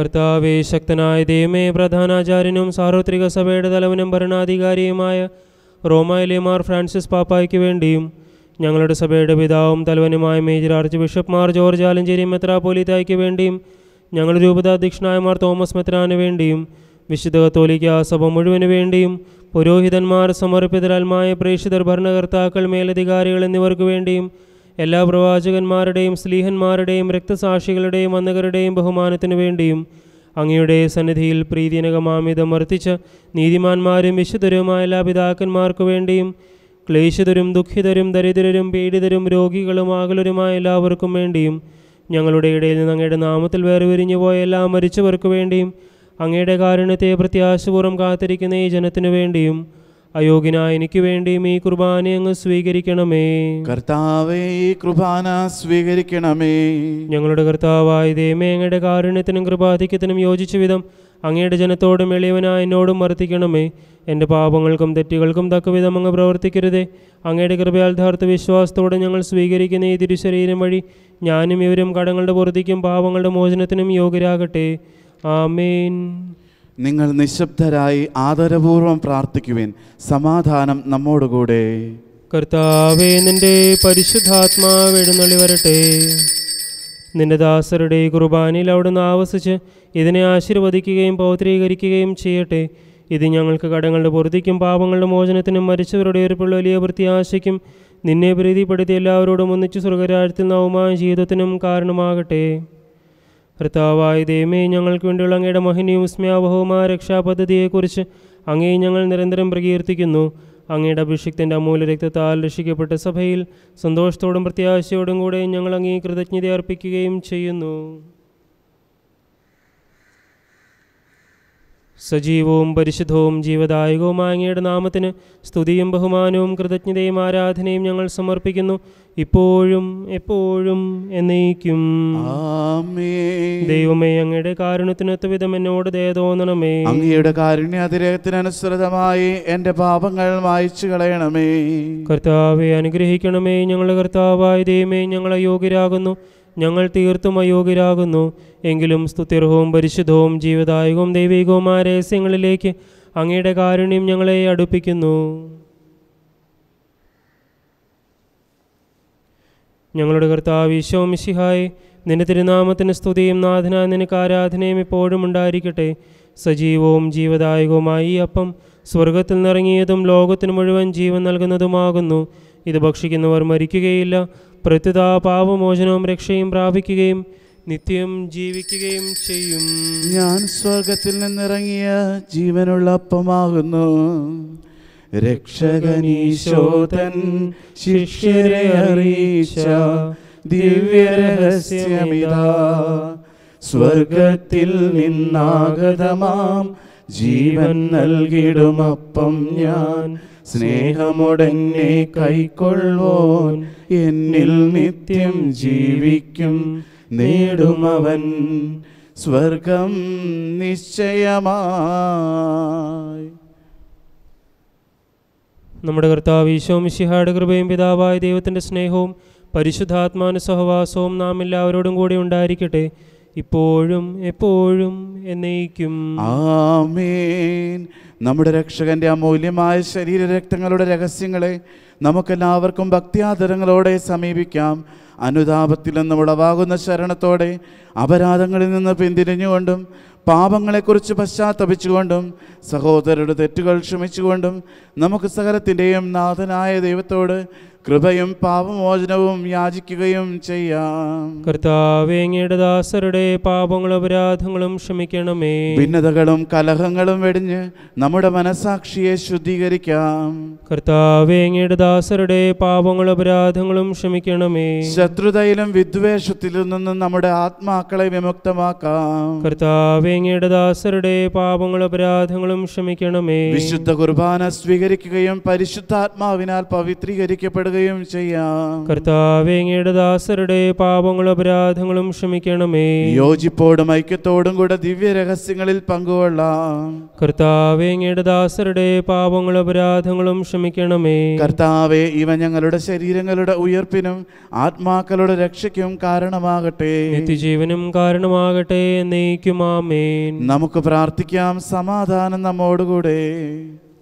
കർത്താവേ ശക്തനായ ദൈവമേ പ്രധാനാചാര്യനും സാർവത്രിക സഭയുടെ തലവനും ഭരണാധികാരിയുമായ റോമായിലെ മാർ ഫ്രാൻസിസ് പാപ്പായ്ക്ക് വേണ്ടിയും ഞങ്ങളുടെ സഭയുടെ പിതാവും തലവനുമായ major archbishop Mar George Alencherry മെത്രാപോലിത്തായ്ക്ക് വേണ്ടിയും ഞങ്ങളുടെ രൂപതാധ്യക്ഷനായ മാർ തോമസ് മെത്രാന് വേണ്ടിയും വിശുദ്ധ കത്തോലിക്ക സഭ മുഴുവന് വേണ്ടിയും പുരോഹിതന്മാർ സമർപ്പിതരാൽമായ പ്രേക്ഷിതർ ഭരണകർത്താക്കൾ മേലധികാരികൾ എന്നിവർക്ക് വേണ്ടിയും എല്ലാ പ്രവാചകന്മാരുടെയും സ്ലീഹന്മാരുടെയും രക്തസാക്ഷികളുടെയും വന്നകരുടെയും ബഹുമാനത്തിനു വേണ്ടിയും അങ്ങയുടെ സന്നിധിയിൽ പ്രീതിനകമാമിതം വർത്തിച്ച നീതിമാന്മാരും വിശുദ്ധരുമായ എല്ലാ പിതാക്കന്മാർക്കു വേണ്ടിയും ക്ലേശിതരും ദുഃഖിതരും ദരിദ്രരും പീഡിതരും രോഗികളും ആകുലരുമായ എല്ലാവർക്കും വേണ്ടിയും ഞങ്ങളുടെ ഇടയിൽ നിന്ന് അങ്ങയുടെ നാമത്തിൽ വേർപിരിഞ്ഞു പോയ എല്ലാ മരിച്ചവർക്ക് വേണ്ടിയും അങ്ങയുടെ കാരുണ്യത്തെ പ്രത്യാശപൂർവ്വം കാത്തിരിക്കുന്ന ഈ ജനത്തിനു വേണ്ടിയും അയോഗ്യനായ എനിക്ക് വേണ്ടിയും ഈ കുർബാന അങ്ങ് സ്വീകരിക്കണമേ കർത്താവേ ഈ കുർബാന സ്വീകരിക്കണമേ ഞങ്ങളുടെ കർത്താവായ ദൈവമേ അങ്ങയുടെ കാരുണ്യത്തിനും കൃപാധിക്യത്തിനും യോജിച്ച വിധം അങ്ങയുടെ ജനത്തോടും എളിയവനായ എന്നോടും വർത്തിക്കണമേ എൻ്റെ പാപങ്ങൾക്കും തെറ്റുകൾക്കും തക്കവിധം അങ്ങ് പ്രവർത്തിക്കരുതേ അങ്ങയുടെ കൃപയാൽ വിശ്വാസത്തോടെ ഞങ്ങൾ സ്വീകരിക്കുന്ന ഈ തിരുശരീരം വഴി ഞാനും ഇവരും കടങ്ങളുടെ പുറത്തേക്കും പാപങ്ങളുടെ മോചനത്തിനും യോഗ്യരാകട്ടെ ആമേൻ നിങ്ങൾ നിശബ്ദരായി ആദരപൂർവം പ്രാർത്ഥിക്കുവിൻ സമാധാനം നമ്മോടുകൂടെ കർത്താവേ നിന്റെ പരിശുദ്ധാത്മാവ് വരട്ടെ നിന്റെ ദാസരുടെ കുർബാനയിൽ അവിടുന്ന് ആവസിച്ച് ഇതിനെ ആശീർവദിക്കുകയും പൗത്രീകരിക്കുകയും ചെയ്യട്ടെ ഇത് ഞങ്ങൾക്ക് കടങ്ങളുടെ പൊറുതിക്കും പാപങ്ങളുടെ മോചനത്തിനും മരിച്ചവരുടെ ഏർപ്പുള്ള വലിയ പ്രത്യാശയ്ക്കും നിന്നെ പ്രീതിപ്പെടുത്തി എല്ലാവരോടും ഒന്നിച്ച് സ്വർഗരാജ്യത്തിൽ നവമായ ജീവിതത്തിനും കാരണമാകട്ടെ കർത്താവായ ദൈവമേ ഞങ്ങൾക്ക് വേണ്ടിയുള്ള അങ്ങയുടെ മഹിനിയും സ്മ്യാവഹവുമായ രക്ഷാപദ്ധതിയെക്കുറിച്ച് അങ്ങേ ഞങ്ങൾ നിരന്തരം പ്രകീർത്തിക്കുന്നു അങ്ങയുടെ അഭിഷിക്തൻ്റെ അമൂല്യ രക്തത്താൽ രക്ഷിക്കപ്പെട്ട സഭയിൽ സന്തോഷത്തോടും പ്രത്യാശയോടും കൂടെ ഞങ്ങൾ അങ്ങേ കൃതജ്ഞത അർപ്പിക്കുകയും ചെയ്യുന്നു സജീവവും പരിശുദ്ധവും ജീവദായകവുമായ അങ്ങയുടെ നാമത്തിന് സ്തുതിയും ബഹുമാനവും കൃതജ്ഞതയും ആരാധനയും ഞങ്ങൾ സമർപ്പിക്കുന്നു ഇപ്പോഴും എപ്പോഴും എന്നേക്കും ദൈവമേ അങ്ങയുടെ കാരുണ്യത്തിനൊത്ത വിധം എന്നോട് ദയതോന്നണമേ അങ്ങയുടെ കാരുണ്യ അതിരേഖത്തിനനുസൃതമായി എന്റെ പാപങ്ങൾ വായിച്ചു കളയണമേ കർത്താവെ അനുഗ്രഹിക്കണമേ ഞങ്ങളുടെ കർത്താവായ ദൈവമേ ഞങ്ങളെ യോഗ്യരാകുന്നു ഞങ്ങൾ തീർത്തും അയോഗ്യരാകുന്നു എങ്കിലും സ്തുത്യർഹവും പരിശുദ്ധവും ജീവദായകവും ദൈവികവുമായ രഹസ്യങ്ങളിലേക്ക് അങ്ങയുടെ കാരുണ്യം ഞങ്ങളെ അടുപ്പിക്കുന്നു ഞങ്ങളുടെ കർത്താവ് ഈശോ മിശിഹായി നിന്റെ തിരുനാമത്തിന് സ്തുതിയും നാഥന നിനക്ക് ആരാധനയും ഇപ്പോഴും ഉണ്ടായിരിക്കട്ടെ സജീവവും ജീവദായകവുമായി അപ്പം സ്വർഗത്തിൽ നിറങ്ങിയതും ലോകത്തിന് മുഴുവൻ ജീവൻ നൽകുന്നതുമാകുന്നു ഇത് ഭക്ഷിക്കുന്നവർ മരിക്കുകയില്ല പ്രത്യുതാ പാപമോചനവും രക്ഷയും പ്രാപിക്കുകയും നിത്യം ജീവിക്കുകയും ചെയ്യും ഞാൻ സ്വർഗത്തിൽ നിന്നിറങ്ങിയ ജീവനുള്ള അപ്പമാകുന്നു രക്ഷകനീശോതൻ ശിഷ്യരെ അറിയിച്ച ദിവ്യരഹസ്യമിതാ സ്വർഗത്തിൽ നിന്നാഗതമാം ജീവൻ നൽകിടുമപ്പം ഞാൻ സ്നേഹമുടനെ കൈക്കൊള്ളുവോൻ എന്നിൽ നിത്യം ജീവിക്കും നേടുമവൻ സ്വർഗം നിശ്ചയമായി നമ്മുടെ കർത്താവ് ഈശോമിഷിഹായുടെ കൃപയും പിതാവായ ദൈവത്തിൻ്റെ സ്നേഹവും പരിശുദ്ധാത്മാനുസഹവാസവും നാം എല്ലാവരോടും കൂടി ഉണ്ടായിരിക്കട്ടെ ഇപ്പോഴും എപ്പോഴും എന്നേക്കും ആമേൻ നമ്മുടെ രക്ഷകന്റെ അമൂല്യമായ രക്തങ്ങളുടെ രഹസ്യങ്ങളെ നമുക്കെല്ലാവർക്കും ഭക്തിയാദരങ്ങളോടെ സമീപിക്കാം അനുതാപത്തിൽ നിന്ന് ഉളവാകുന്ന ശരണത്തോടെ അപരാധങ്ങളിൽ നിന്ന് പിന്തിരിഞ്ഞുകൊണ്ടും പാപങ്ങളെക്കുറിച്ച് പശ്ചാത്തപിച്ചുകൊണ്ടും സഹോദരരുടെ തെറ്റുകൾ ക്ഷമിച്ചുകൊണ്ടും നമുക്ക് സകലത്തിൻ്റെയും നാഥനായ ദൈവത്തോട് കൃപയും പാപമോചനവും യാചിക്കുകയും ചെയ്യാം കർത്താവെ ദാസരുടെ പാപങ്ങളും അപരാധങ്ങളും ക്ഷമിക്കണമേ ഭിന്നതകളും കലഹങ്ങളും വെടിഞ്ഞ് നമ്മുടെ മനസാക്ഷിയെ ശുദ്ധീകരിക്കാം കർത്താവെ ദാസരുടെ പാപങ്ങളും അപരാധങ്ങളും ക്ഷമിക്കണമേ ശത്രുതയിലും വിദ്വേഷത്തിലും നിന്നും നമ്മുടെ ആത്മാക്കളെ വിമുക്തമാക്കാം കർത്താവെ ദാസരുടെ പാപങ്ങളും അപരാധങ്ങളും ക്ഷമിക്കണമേ വിശുദ്ധ കുർബാന സ്വീകരിക്കുകയും പരിശുദ്ധാത്മാവിനാൽ പവിത്രീകരിക്കപ്പെടുക പറയുകയും ചെയ്യാം കർത്താവെ ദാസരുടെ പാപങ്ങളും അപരാധങ്ങളും ക്ഷമിക്കണമേ യോജിപ്പോടും ഐക്യത്തോടും കൂടെ ദിവ്യ രഹസ്യങ്ങളിൽ പങ്കുകൊള്ളാം കർത്താവെ ദാസരുടെ പാപങ്ങളും അപരാധങ്ങളും ക്ഷമിക്കണമേ കർത്താവെ ഇവ ഞങ്ങളുടെ ശരീരങ്ങളുടെ ഉയർപ്പിനും ആത്മാക്കളുടെ രക്ഷയ്ക്കും കാരണമാകട്ടെ നിത്യജീവനും കാരണമാകട്ടെ എന്നേക്കുമാമേൻ നമുക്ക് പ്രാർത്ഥിക്കാം സമാധാനം നമ്മോടുകൂടെ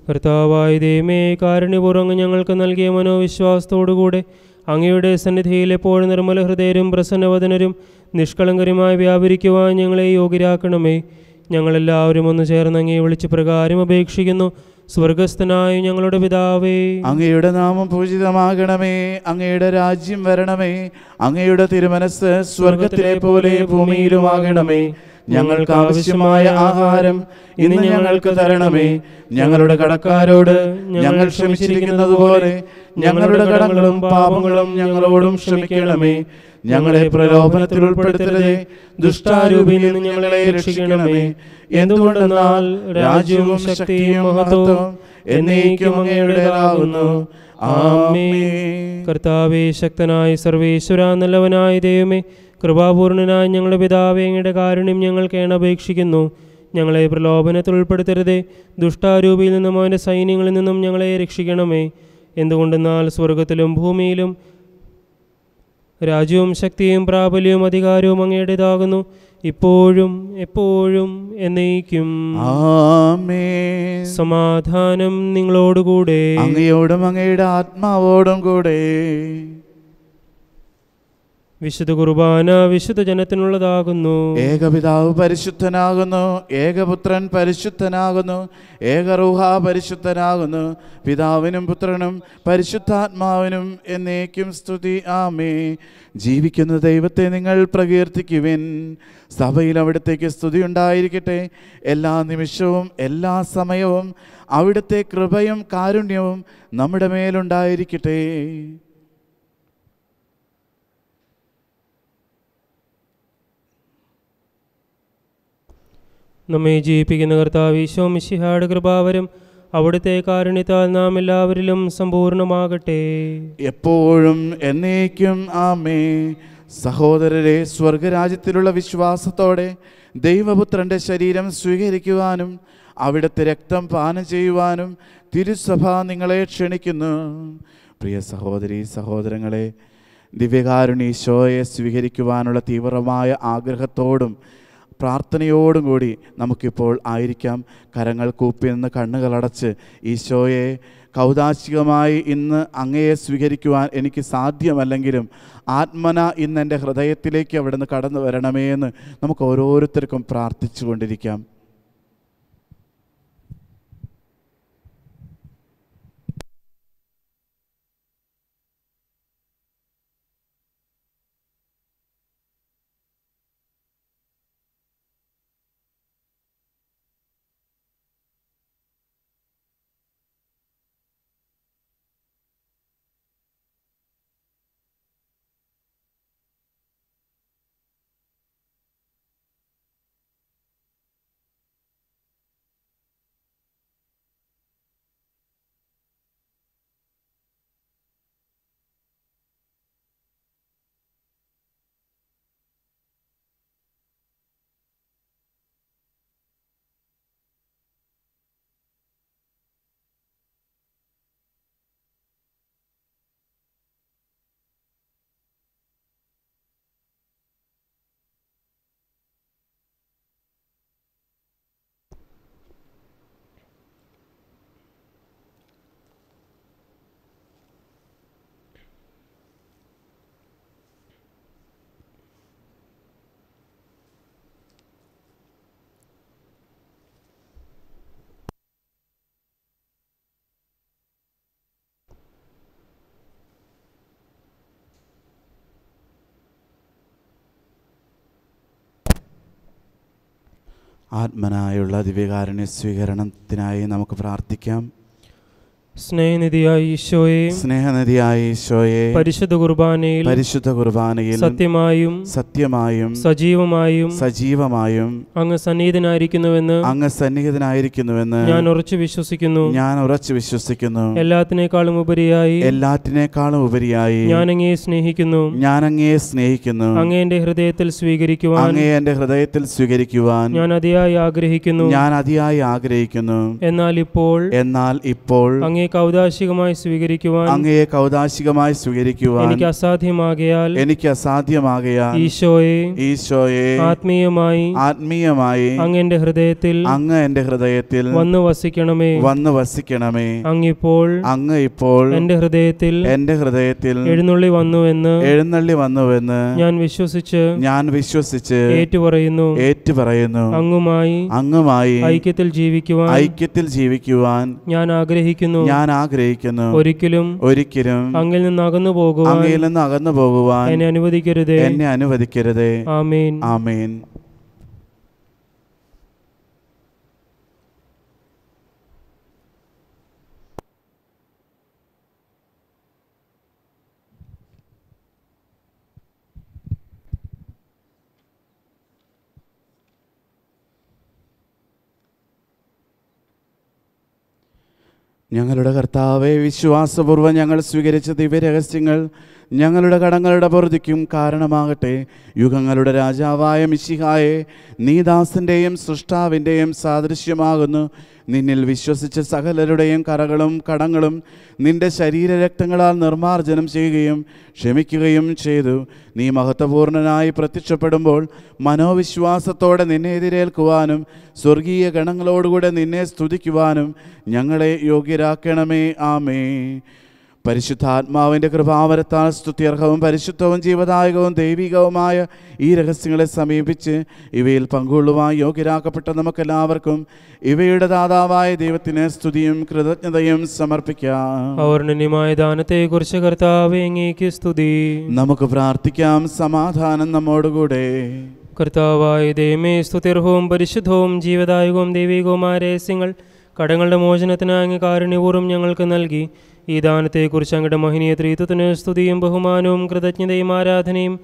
കർത്താവായ ദൈവമേ കാരുണ്യപൂർവ്വം ഞങ്ങൾക്ക് നൽകിയ മനോവിശ്വാസത്തോടുകൂടെ അങ്ങയുടെ സന്നിധിയിൽ എപ്പോഴും നിർമ്മല ഹൃദയരും പ്രസന്നവദനരും നിഷ്കളങ്കരുമായി വ്യാപരിക്കുവാൻ ഞങ്ങളെ യോഗ്യരാക്കണമേ ഞങ്ങളെല്ലാവരും ഒന്ന് ചേർന്ന് അങ്ങേ വിളിച്ച് പ്രകാരം അപേക്ഷിക്കുന്നു സ്വർഗസ്ഥനായ ഞങ്ങളുടെ പിതാവേ അങ്ങയുടെ നാമം പൂജിതമാകണമേ അങ്ങയുടെ രാജ്യം വരണമേ അങ്ങയുടെ തിരുമനസ് സ്വർഗത്തിലെ പോലെ ഭൂമിയിലുമാകണമേ ഞങ്ങൾക്ക് ആവശ്യമായ ആഹാരം ഇന്ന് ഞങ്ങൾക്ക് തരണമേ ഞങ്ങളുടെ കടക്കാരോട് ഞങ്ങൾ ക്ഷമിച്ചിരിക്കുന്നത് പോലെ ഞങ്ങളുടെ കടങ്ങളും പാപങ്ങളും ഞങ്ങളോടും ക്ഷമിക്കണമേ ഞങ്ങളെ പ്രലോഭനത്തിൽ ഉൾപ്പെടുത്തരുത് ദുഷ്ടാരൂപിയിൽ നിന്ന് ഞങ്ങളെ രക്ഷിക്കണമേ എന്തുകൊണ്ടെന്നാൽ രാജ്യവും ശക്തിയും മഹത്വം എന്നേക്കും അങ്ങയുടേതാകുന്നു ആമേ കർത്താവേ ശക്തനായ സർവേശ്വര നല്ലവനായ ദൈവമേ കൃപാപൂർണനായ ഞങ്ങളുടെ പിതാവേ അങ്ങയുടെ കാരുണ്യം ഞങ്ങൾ കേണപേക്ഷിക്കുന്നു ഞങ്ങളെ പ്രലോഭനത്തിൽ ഉൾപ്പെടുത്തരുതേ ദുഷ്ടാരൂപിയിൽ നിന്നും അവൻ്റെ സൈന്യങ്ങളിൽ നിന്നും ഞങ്ങളെ രക്ഷിക്കണമേ എന്തുകൊണ്ടെന്നാൽ സ്വർഗത്തിലും ഭൂമിയിലും രാജ്യവും ശക്തിയും പ്രാബല്യവും അധികാരവും അങ്ങയുടേതാകുന്നു ഇപ്പോഴും എപ്പോഴും എന്നേക്കും സമാധാനം നിങ്ങളോടുകൂടെ അങ്ങയോടും അങ്ങയുടെ ആത്മാവോടും കൂടെ വിശുദ്ധ കുർബാന വിശുദ്ധ ജനത്തിനുള്ളതാകുന്നു ഏകപിതാവ് പരിശുദ്ധനാകുന്നു ഏകപുത്രൻ പരിശുദ്ധനാകുന്നു ഏകറൂഹ പരിശുദ്ധനാകുന്നു പിതാവിനും പുത്രനും പരിശുദ്ധാത്മാവിനും എന്നേക്കും സ്തുതി ആമേ ജീവിക്കുന്ന ദൈവത്തെ നിങ്ങൾ പ്രകീർത്തിക്കുവിൻ സഭയിൽ അവിടത്തേക്ക് സ്തുതി ഉണ്ടായിരിക്കട്ടെ എല്ലാ നിമിഷവും എല്ലാ സമയവും അവിടുത്തെ കൃപയും കാരുണ്യവും നമ്മുടെ മേലുണ്ടായിരിക്കട്ടെ നമ്മെ ജീവിപ്പിക്കുന്ന കർത്താവ് ഈശോ മിശിഹാട് കൃപാവരും അവിടുത്തെ കാരുണ്യത്താൽ നാം എല്ലാവരിലും സമ്പൂർണ്ണമാകട്ടെ എപ്പോഴും എന്നേക്കും ആമേ സഹോദരരെ സ്വർഗരാജ്യത്തിലുള്ള വിശ്വാസത്തോടെ ദൈവപുത്രൻ്റെ ശരീരം സ്വീകരിക്കുവാനും അവിടുത്തെ രക്തം പാനം ചെയ്യുവാനും തിരുസഭ നിങ്ങളെ ക്ഷണിക്കുന്നു പ്രിയ സഹോദരി സഹോദരങ്ങളെ ദിവ്യകാരുണീശോയെ സ്വീകരിക്കുവാനുള്ള തീവ്രമായ ആഗ്രഹത്തോടും പ്രാർത്ഥനയോടും കൂടി നമുക്കിപ്പോൾ ആയിരിക്കാം കരങ്ങൾ കൂപ്പി നിന്ന് കണ്ണുകളടച്ച് ഈശോയെ കൗതാശികമായി ഇന്ന് അങ്ങയെ സ്വീകരിക്കുവാൻ എനിക്ക് സാധ്യമല്ലെങ്കിലും ആത്മന ഇന്ന് എൻ്റെ ഹൃദയത്തിലേക്ക് അവിടുന്ന് കടന്നു വരണമേ എന്ന് നമുക്ക് ഓരോരുത്തർക്കും പ്രാർത്ഥിച്ചു കൊണ്ടിരിക്കാം ആത്മനായുള്ള ദിവ്യകാരുണ്യ സ്വീകരണത്തിനായി നമുക്ക് പ്രാർത്ഥിക്കാം സ്നേഹനിധിയായി ഈശോയെ സ്നേഹനിധിയായി ഈശോയെ പരിശുദ്ധ കുർബാനയിൽ പരിശുദ്ധ കുർബാനയിൽ സത്യമായും സത്യമായും സജീവമായും സജീവമായും അങ്ങ് സന്നിഹിതനായിരിക്കുന്നുവെന്ന് അങ്ങ് സന്നിഹിതനായിരിക്കുന്നുവെന്ന് ഞാൻ ഉറച്ചു വിശ്വസിക്കുന്നു ഞാൻ ഉറച്ചു വിശ്വസിക്കുന്നു എല്ലാത്തിനേക്കാളും ഉപരിയായി എല്ലാത്തിനേക്കാളും ഉപരിയായി ഞാൻ അങ്ങയെ സ്നേഹിക്കുന്നു ഞാൻ അങ്ങയെ സ്നേഹിക്കുന്നു അങ്ങേ ഹൃദയത്തിൽ സ്വീകരിക്കുവാൻ അങ്ങേ എന്റെ ഹൃദയത്തിൽ സ്വീകരിക്കുവാൻ ഞാൻ അതിയായി ആഗ്രഹിക്കുന്നു ഞാൻ അതിയായി ആഗ്രഹിക്കുന്നു എന്നാൽ ഇപ്പോൾ എന്നാൽ ഇപ്പോൾ അങ്ങേ അങ്ങേ കൗതാശികമായി സ്വീകരിക്കുവാൻ അങ്ങേ കൗതാശികമായി സ്വീകരിക്കുവാൻ എനിക്ക് അസാധ്യമാകയാൽ എനിക്ക് അസാധ്യമാകയാൽ ഈശോയെ ഈശോയെ ആത്മീയമായി ആത്മീയമായി അങ്ങ് എന്റെ ഹൃദയത്തിൽ അങ്ങ് എന്റെ ഹൃദയത്തിൽ വന്ന് വസിക്കണമേ വന്ന് വസിക്കണമേ അങ്ങിപ്പോൾ അങ്ങ് ഇപ്പോൾ എന്റെ ഹൃദയത്തിൽ എന്റെ ഹൃദയത്തിൽ എഴുന്നള്ളി വന്നുവെന്ന് എഴുന്നള്ളി വന്നുവെന്ന് ഞാൻ വിശ്വസിച്ച് ഞാൻ വിശ്വസിച്ച് ഏറ്റുപറയുന്നു ഏറ്റുപറയുന്നു അങ്ങുമായി അങ്ങുമായി ഐക്യത്തിൽ ജീവിക്കുവാൻ ഐക്യത്തിൽ ജീവിക്കുവാൻ ഞാൻ ആഗ്രഹിക്കുന്നു ഞാൻ ആഗ്രഹിക്കുന്നു ഒരിക്കലും ഒരിക്കലും അങ്ങിൽ നിന്ന് അകന്നു പോകുക അങ്ങിൽ നിന്ന് അകന്നു പോകുവാൻ എന്നെ അനുവദിക്കരുത് എന്നെ അനുവദിക്കരുത് ആമേൻ ആമേൻ ഞങ്ങളുടെ കർത്താവെ വിശ്വാസപൂർവ്വം ഞങ്ങൾ സ്വീകരിച്ച ദിവ്യരഹസ്യങ്ങൾ ഞങ്ങളുടെ കടങ്ങളുടെ പ്രവൃത്തിക്കും കാരണമാകട്ടെ യുഗങ്ങളുടെ രാജാവായ മിശിഹായെ നീ ദാസൻ്റെയും സൃഷ്ടാവിൻ്റെയും സാദൃശ്യമാകുന്നു നിന്നിൽ വിശ്വസിച്ച സകലരുടെയും കറകളും കടങ്ങളും നിന്റെ ശരീരരക്തങ്ങളാൽ നിർമ്മാർജ്ജനം ചെയ്യുകയും ക്ഷമിക്കുകയും ചെയ്തു നീ മഹത്വപൂർണനായി പ്രത്യക്ഷപ്പെടുമ്പോൾ മനോവിശ്വാസത്തോടെ നിന്നെ എതിരേൽക്കുവാനും സ്വർഗീയ ഗണങ്ങളോടുകൂടെ നിന്നെ സ്തുതിക്കുവാനും ഞങ്ങളെ യോഗ്യരാക്കണമേ ആമേ പരിശുദ്ധാത്മാവിൻ്റെ കൃപാവരത്താൽ സ്തുത്യർഹവും പരിശുദ്ധവും ജീവദായകവും ദൈവികവുമായ ഈ രഹസ്യങ്ങളെ സമീപിച്ച് ഇവയിൽ പങ്കുകൊള്ളുവാൻ യോഗ്യരാക്കപ്പെട്ട നമുക്കെല്ലാവർക്കും ഇവയുടെ ദാതാവായ ദൈവത്തിന് സ്തുതിയും കൃതജ്ഞതയും സമർപ്പിക്കാം സ്തുതി നമുക്ക് പ്രാർത്ഥിക്കാം സമാധാനം നമ്മോടുകൂടെ കർത്താവായ ദൈവമേ സ്തുത്യർഹവും പരിശുദ്ധവും ജീവദായകവും ദൈവികവുമായ രഹസ്യങ്ങൾ കടങ്ങളുടെ മോചനത്തിനായി കാരുണ്യപൂർവ്വം ഞങ്ങൾക്ക് നൽകി ഈ ദാനത്തെക്കുറിച്ച് അങ്ങയുടെ മഹിനീയ ത്രീത്വത്തിന് സ്തുതിയും ബഹുമാനവും കൃതജ്ഞതയും ആരാധനയും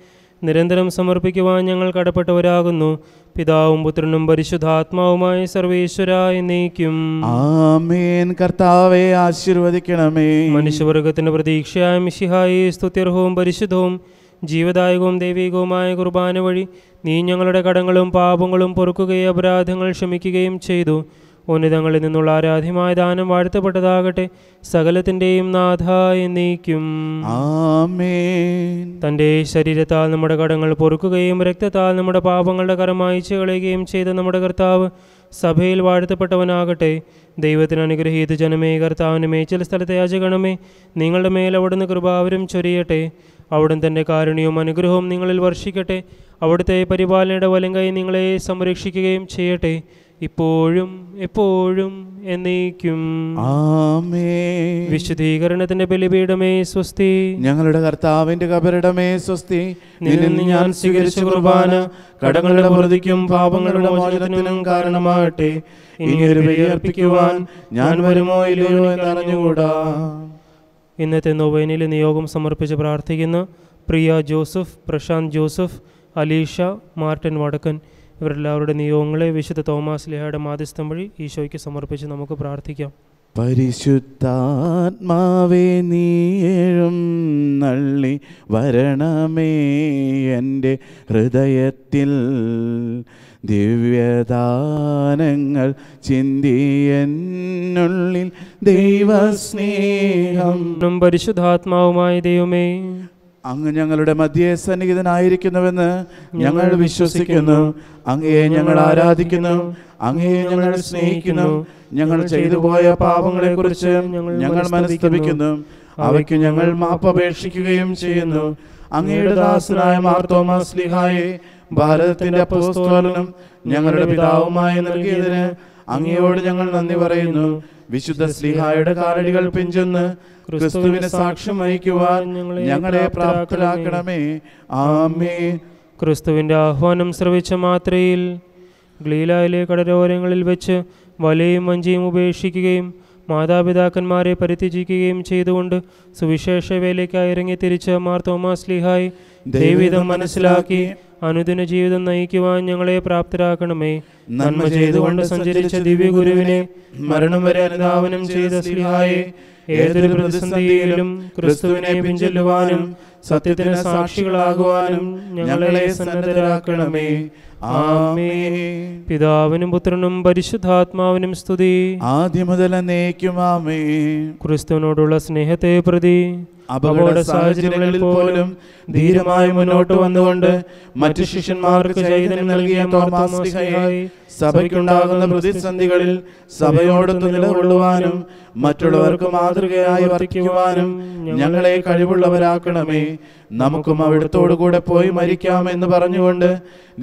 നിരന്തരം സമർപ്പിക്കുവാൻ ഞങ്ങൾ കടപ്പെട്ടവരാകുന്നു പിതാവും പുത്രനും പരിശുദ്ധാത്മാവുമായി സർവേശ്വര എന്നേക്കും ആമേൻ കർത്താവെ ആശീർവദിക്കണമേ മനുഷ്യവർഗത്തിന്റെ പ്രതീക്ഷയായ മിഷിഹായി സ്തുത്യർഹവും പരിശുദ്ധവും ജീവദായകവും ദൈവികവുമായ കുർബാന വഴി നീ ഞങ്ങളുടെ കടങ്ങളും പാപങ്ങളും പൊറുക്കുകയും അപരാധങ്ങൾ ക്ഷമിക്കുകയും ചെയ്തു ഉന്നതങ്ങളിൽ നിന്നുള്ള ആരാധ്യമായ ദാനം വാഴ്ത്തപ്പെട്ടതാകട്ടെ സകലത്തിൻ്റെയും നാഥ എന്നീക്കും തൻ്റെ ശരീരത്താൽ നമ്മുടെ കടങ്ങൾ പൊറുക്കുകയും രക്തത്താൽ നമ്മുടെ പാപങ്ങളുടെ കരം അയച്ചു കളയുകയും ചെയ്ത നമ്മുടെ കർത്താവ് സഭയിൽ വാഴ്ത്തപ്പെട്ടവനാകട്ടെ ദൈവത്തിന് അനുഗ്രഹീത ജനമേ കർത്താവിന് ചില സ്ഥലത്തെ യാചകണമേ നിങ്ങളുടെ മേൽ അവിടുന്ന് കൃപാവരും ചൊരിയട്ടെ അവിടുന്ന് തൻ്റെ കാരുണ്യവും അനുഗ്രഹവും നിങ്ങളിൽ വർഷിക്കട്ടെ അവിടുത്തെ പരിപാലനയുടെ വലങ്കൈ നിങ്ങളെ സംരക്ഷിക്കുകയും ചെയ്യട്ടെ ഇപ്പോഴും എപ്പോഴും എന്നേക്കും ആമേ വിശുദ്ധീകരണത്തിന്റെ ബലിപീഠമേ സ്വസ്തി ഞങ്ങളുടെ കർത്താവിന്റെ കബരിടമേ സ്വസ്തി ഞാൻ സ്വീകരിച്ച കുർബാന കടങ്ങളുടെ പ്രതിക്കും പാപങ്ങളുടെ മോചനത്തിനും കാരണമാകട്ടെ ഇനി ഒരു ബലിയർപ്പിക്കുവാൻ ഞാൻ വരുമോ ഇല്ലയോ എന്നറിഞ്ഞുകൂടാ ഇന്നത്തെ നൊവൈനിൽ നിയോഗം സമർപ്പിച്ച് പ്രാർത്ഥിക്കുന്ന പ്രിയ ജോസഫ് പ്രശാന്ത് ജോസഫ് അലീഷ മാർട്ടിൻ വടക്കൻ ഇവരെല്ലാവരുടെ നിയോഗങ്ങളെ വിശുദ്ധ തോമാസ് ലേഹയുടെ മാധ്യസ്ഥം വഴി ഈശോയ്ക്ക് സമർപ്പിച്ച് നമുക്ക് പ്രാർത്ഥിക്കാം പരിശുദ്ധാത്മാവേ നീയും നള്ളി വരണമേ എൻ്റെ ഹൃദയത്തിൽ ദിവ്യദാനങ്ങൾ ചിന്തിയെന്നുള്ളിൽ ദൈവസ്നേഹം പരിശുദ്ധാത്മാവുമായ ദൈവമേ അങ്ങ് ഞങ്ങളുടെ മധ്യേ സന്നിഹിതനായിരിക്കുന്നുവെന്ന് ഞങ്ങൾ വിശ്വസിക്കുന്നു അങ്ങയെ ഞങ്ങൾ ആരാധിക്കുന്നു അങ്ങയെ ഞങ്ങൾ സ്നേഹിക്കുന്നു ഞങ്ങൾ ചെയ്തു പോയ പാപങ്ങളെക്കുറിച്ച് ഞങ്ങൾ മനസ്തപിക്കുന്നു അവയ്ക്ക് ഞങ്ങൾ മാപ്പപേക്ഷിക്കുകയും ചെയ്യുന്നു അങ്ങയുടെ ദാസനായ മാർത്തോമാ സ്ലിഹായെ ഭാരതത്തിന്റെ അപ്പോസ്തോലനം ഞങ്ങളുടെ പിതാവുമായി നൽകിയതിന് അങ്ങയോട് ഞങ്ങൾ നന്ദി പറയുന്നു വിശുദ്ധ സ്ലിഹായുടെ കാലടികൾ പിഞ്ചെന്ന് ക്രിസ്തുവിനെ സാക്ഷ്യം വഹിക്കുവാൻ ഞങ്ങളെ പ്രാപ്തരാക്കണമേ ആമേ ക്രിസ്തുവിൻ്റെ ആഹ്വാനം ശ്രവിച്ച മാത്രയിൽ ഗ്ലീലായിലെ കടലോരങ്ങളിൽ വെച്ച് വലയും വഞ്ചിയും ഉപേക്ഷിക്കുകയും മാതാപിതാക്കന്മാരെ പരിത്യജിക്കുകയും ചെയ്തുകൊണ്ട് സുവിശേഷ വേലയ്ക്കായി ഇറങ്ങി തിരിച്ച മാർ തോമാസ് ലിഹായ് ദൈവിധം മനസ്സിലാക്കി അനുദിന ജീവിതം നയിക്കുവാൻ ഞങ്ങളെ പ്രാപ്തരാക്കണമേ നന്മ ചെയ്തുകൊണ്ട് സഞ്ചരിച്ച ഗുരുവിനെ മരണം വരെ അനുധാവനം ചെയ്ത സ്ലിഹായെ ഏതൊരു പ്രതിസന്ധിയിലും ക്രിസ്തുവിനെ പിഞ്ചൊല്ലുവാനും സത്യത്തിന് സാക്ഷികളാകുവാനും ഞങ്ങളെ സന്നദ്ധരാക്കണമേ ആമേ പിതാവിനും പുത്രനും പരിശുദ്ധാത്മാവിനും സ്തുതി ആദ്യം മുതൽ ആമേ ക്രിസ്തുവിനോടുള്ള സ്നേഹത്തെ പ്രതി അപകട സാഹചര്യങ്ങളിൽ പോലും ധീരമായി മുന്നോട്ട് വന്നുകൊണ്ട് മറ്റു ശിഷ്യന്മാർക്ക് ചൈതന്യം നൽകിയ സഭയ്ക്കുണ്ടാകുന്ന പ്രതിസന്ധികളിൽ സഭയോടൊത്ത് നിലകൊള്ളുവാനും മറ്റുള്ളവർക്ക് മാതൃകയായി വർത്തിക്കുവാനും ഞങ്ങളെ കഴിവുള്ളവരാക്കണമേ നമുക്കും അവിടത്തോടു കൂടെ പോയി മരിക്കാമെന്ന് പറഞ്ഞുകൊണ്ട്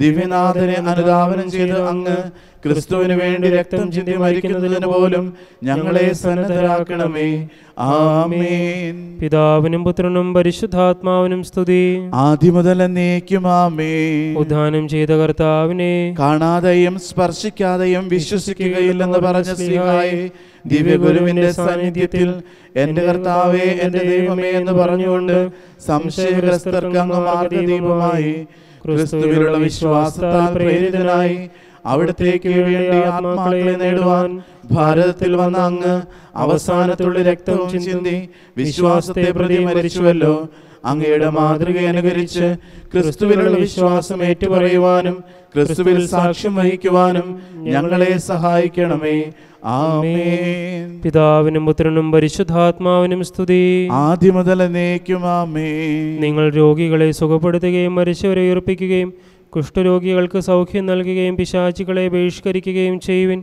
ദിവ്യനാഥനെ അനുദാപനം ചെയ്ത് അങ്ങ് ക്രിസ്തുവിന് വേണ്ടി രക്തം ചിന്തി മരിക്കുന്നതിന് പോലും ഞങ്ങളെ സന്നദ്ധരാക്കണമേ ആമേൻ പിതാവിനും പുത്രനും പരിശുദ്ധാത്മാവിനും സ്തുതി ആദ്യമുതൽ എന്നേക്കും ആമേ ഉദാനം ചെയ്ത കർത്താവിനെ കാണാതെയും സ്പർശിക്കാതെയും വിശ്വസിക്കുകയില്ലെന്ന് പറഞ്ഞ സ്ത്രീഹായി ദിവ്യഗുരുവിന്റെ സാന്നിധ്യത്തിൽ എന്റെ കർത്താവേ എന്റെ ദൈവമേ എന്ന് പറഞ്ഞുകൊണ്ട് സംശയഗ്രസ്തർക്ക് അങ്ങ് മാർഗ മാർഗദീപമായി ക്രിസ്തുവിലുള്ള വിശ്വാസത്താൽ പ്രേരിതനായി അവിടത്തേക്ക് വേണ്ടി ആത്മാക്കളെ നേടുവാൻ ഭാരതത്തിൽ വന്ന അങ്ങ് അവസാനത്തുള്ള രക്തവും ചിന്തി വിശ്വാസത്തെ പ്രതി മരിച്ചുവല്ലോ അങ്ങയുടെ മാതൃക അനുകരിച്ച് ക്രിസ്തുവിലുള്ള വിശ്വാസം ഏറ്റുപറയുവാനും ക്രിസ്തുവിൽ സാക്ഷ്യം വഹിക്കുവാനും ഞങ്ങളെ സഹായിക്കണമേ പിതാവിനും പുത്രനും പരിശുദ്ധാത്മാവിനും സ്തുതി ആദ്യം മുതൽ നീക്കും ആമേ നിങ്ങൾ രോഗികളെ സുഖപ്പെടുത്തുകയും മരിച്ചവരെ ഉയർപ്പിക്കുകയും കുഷ്ഠരോഗികൾക്ക് സൗഖ്യം നൽകുകയും പിശാചികളെ ബഹിഷ്കരിക്കുകയും ചെയ്യുവിൻ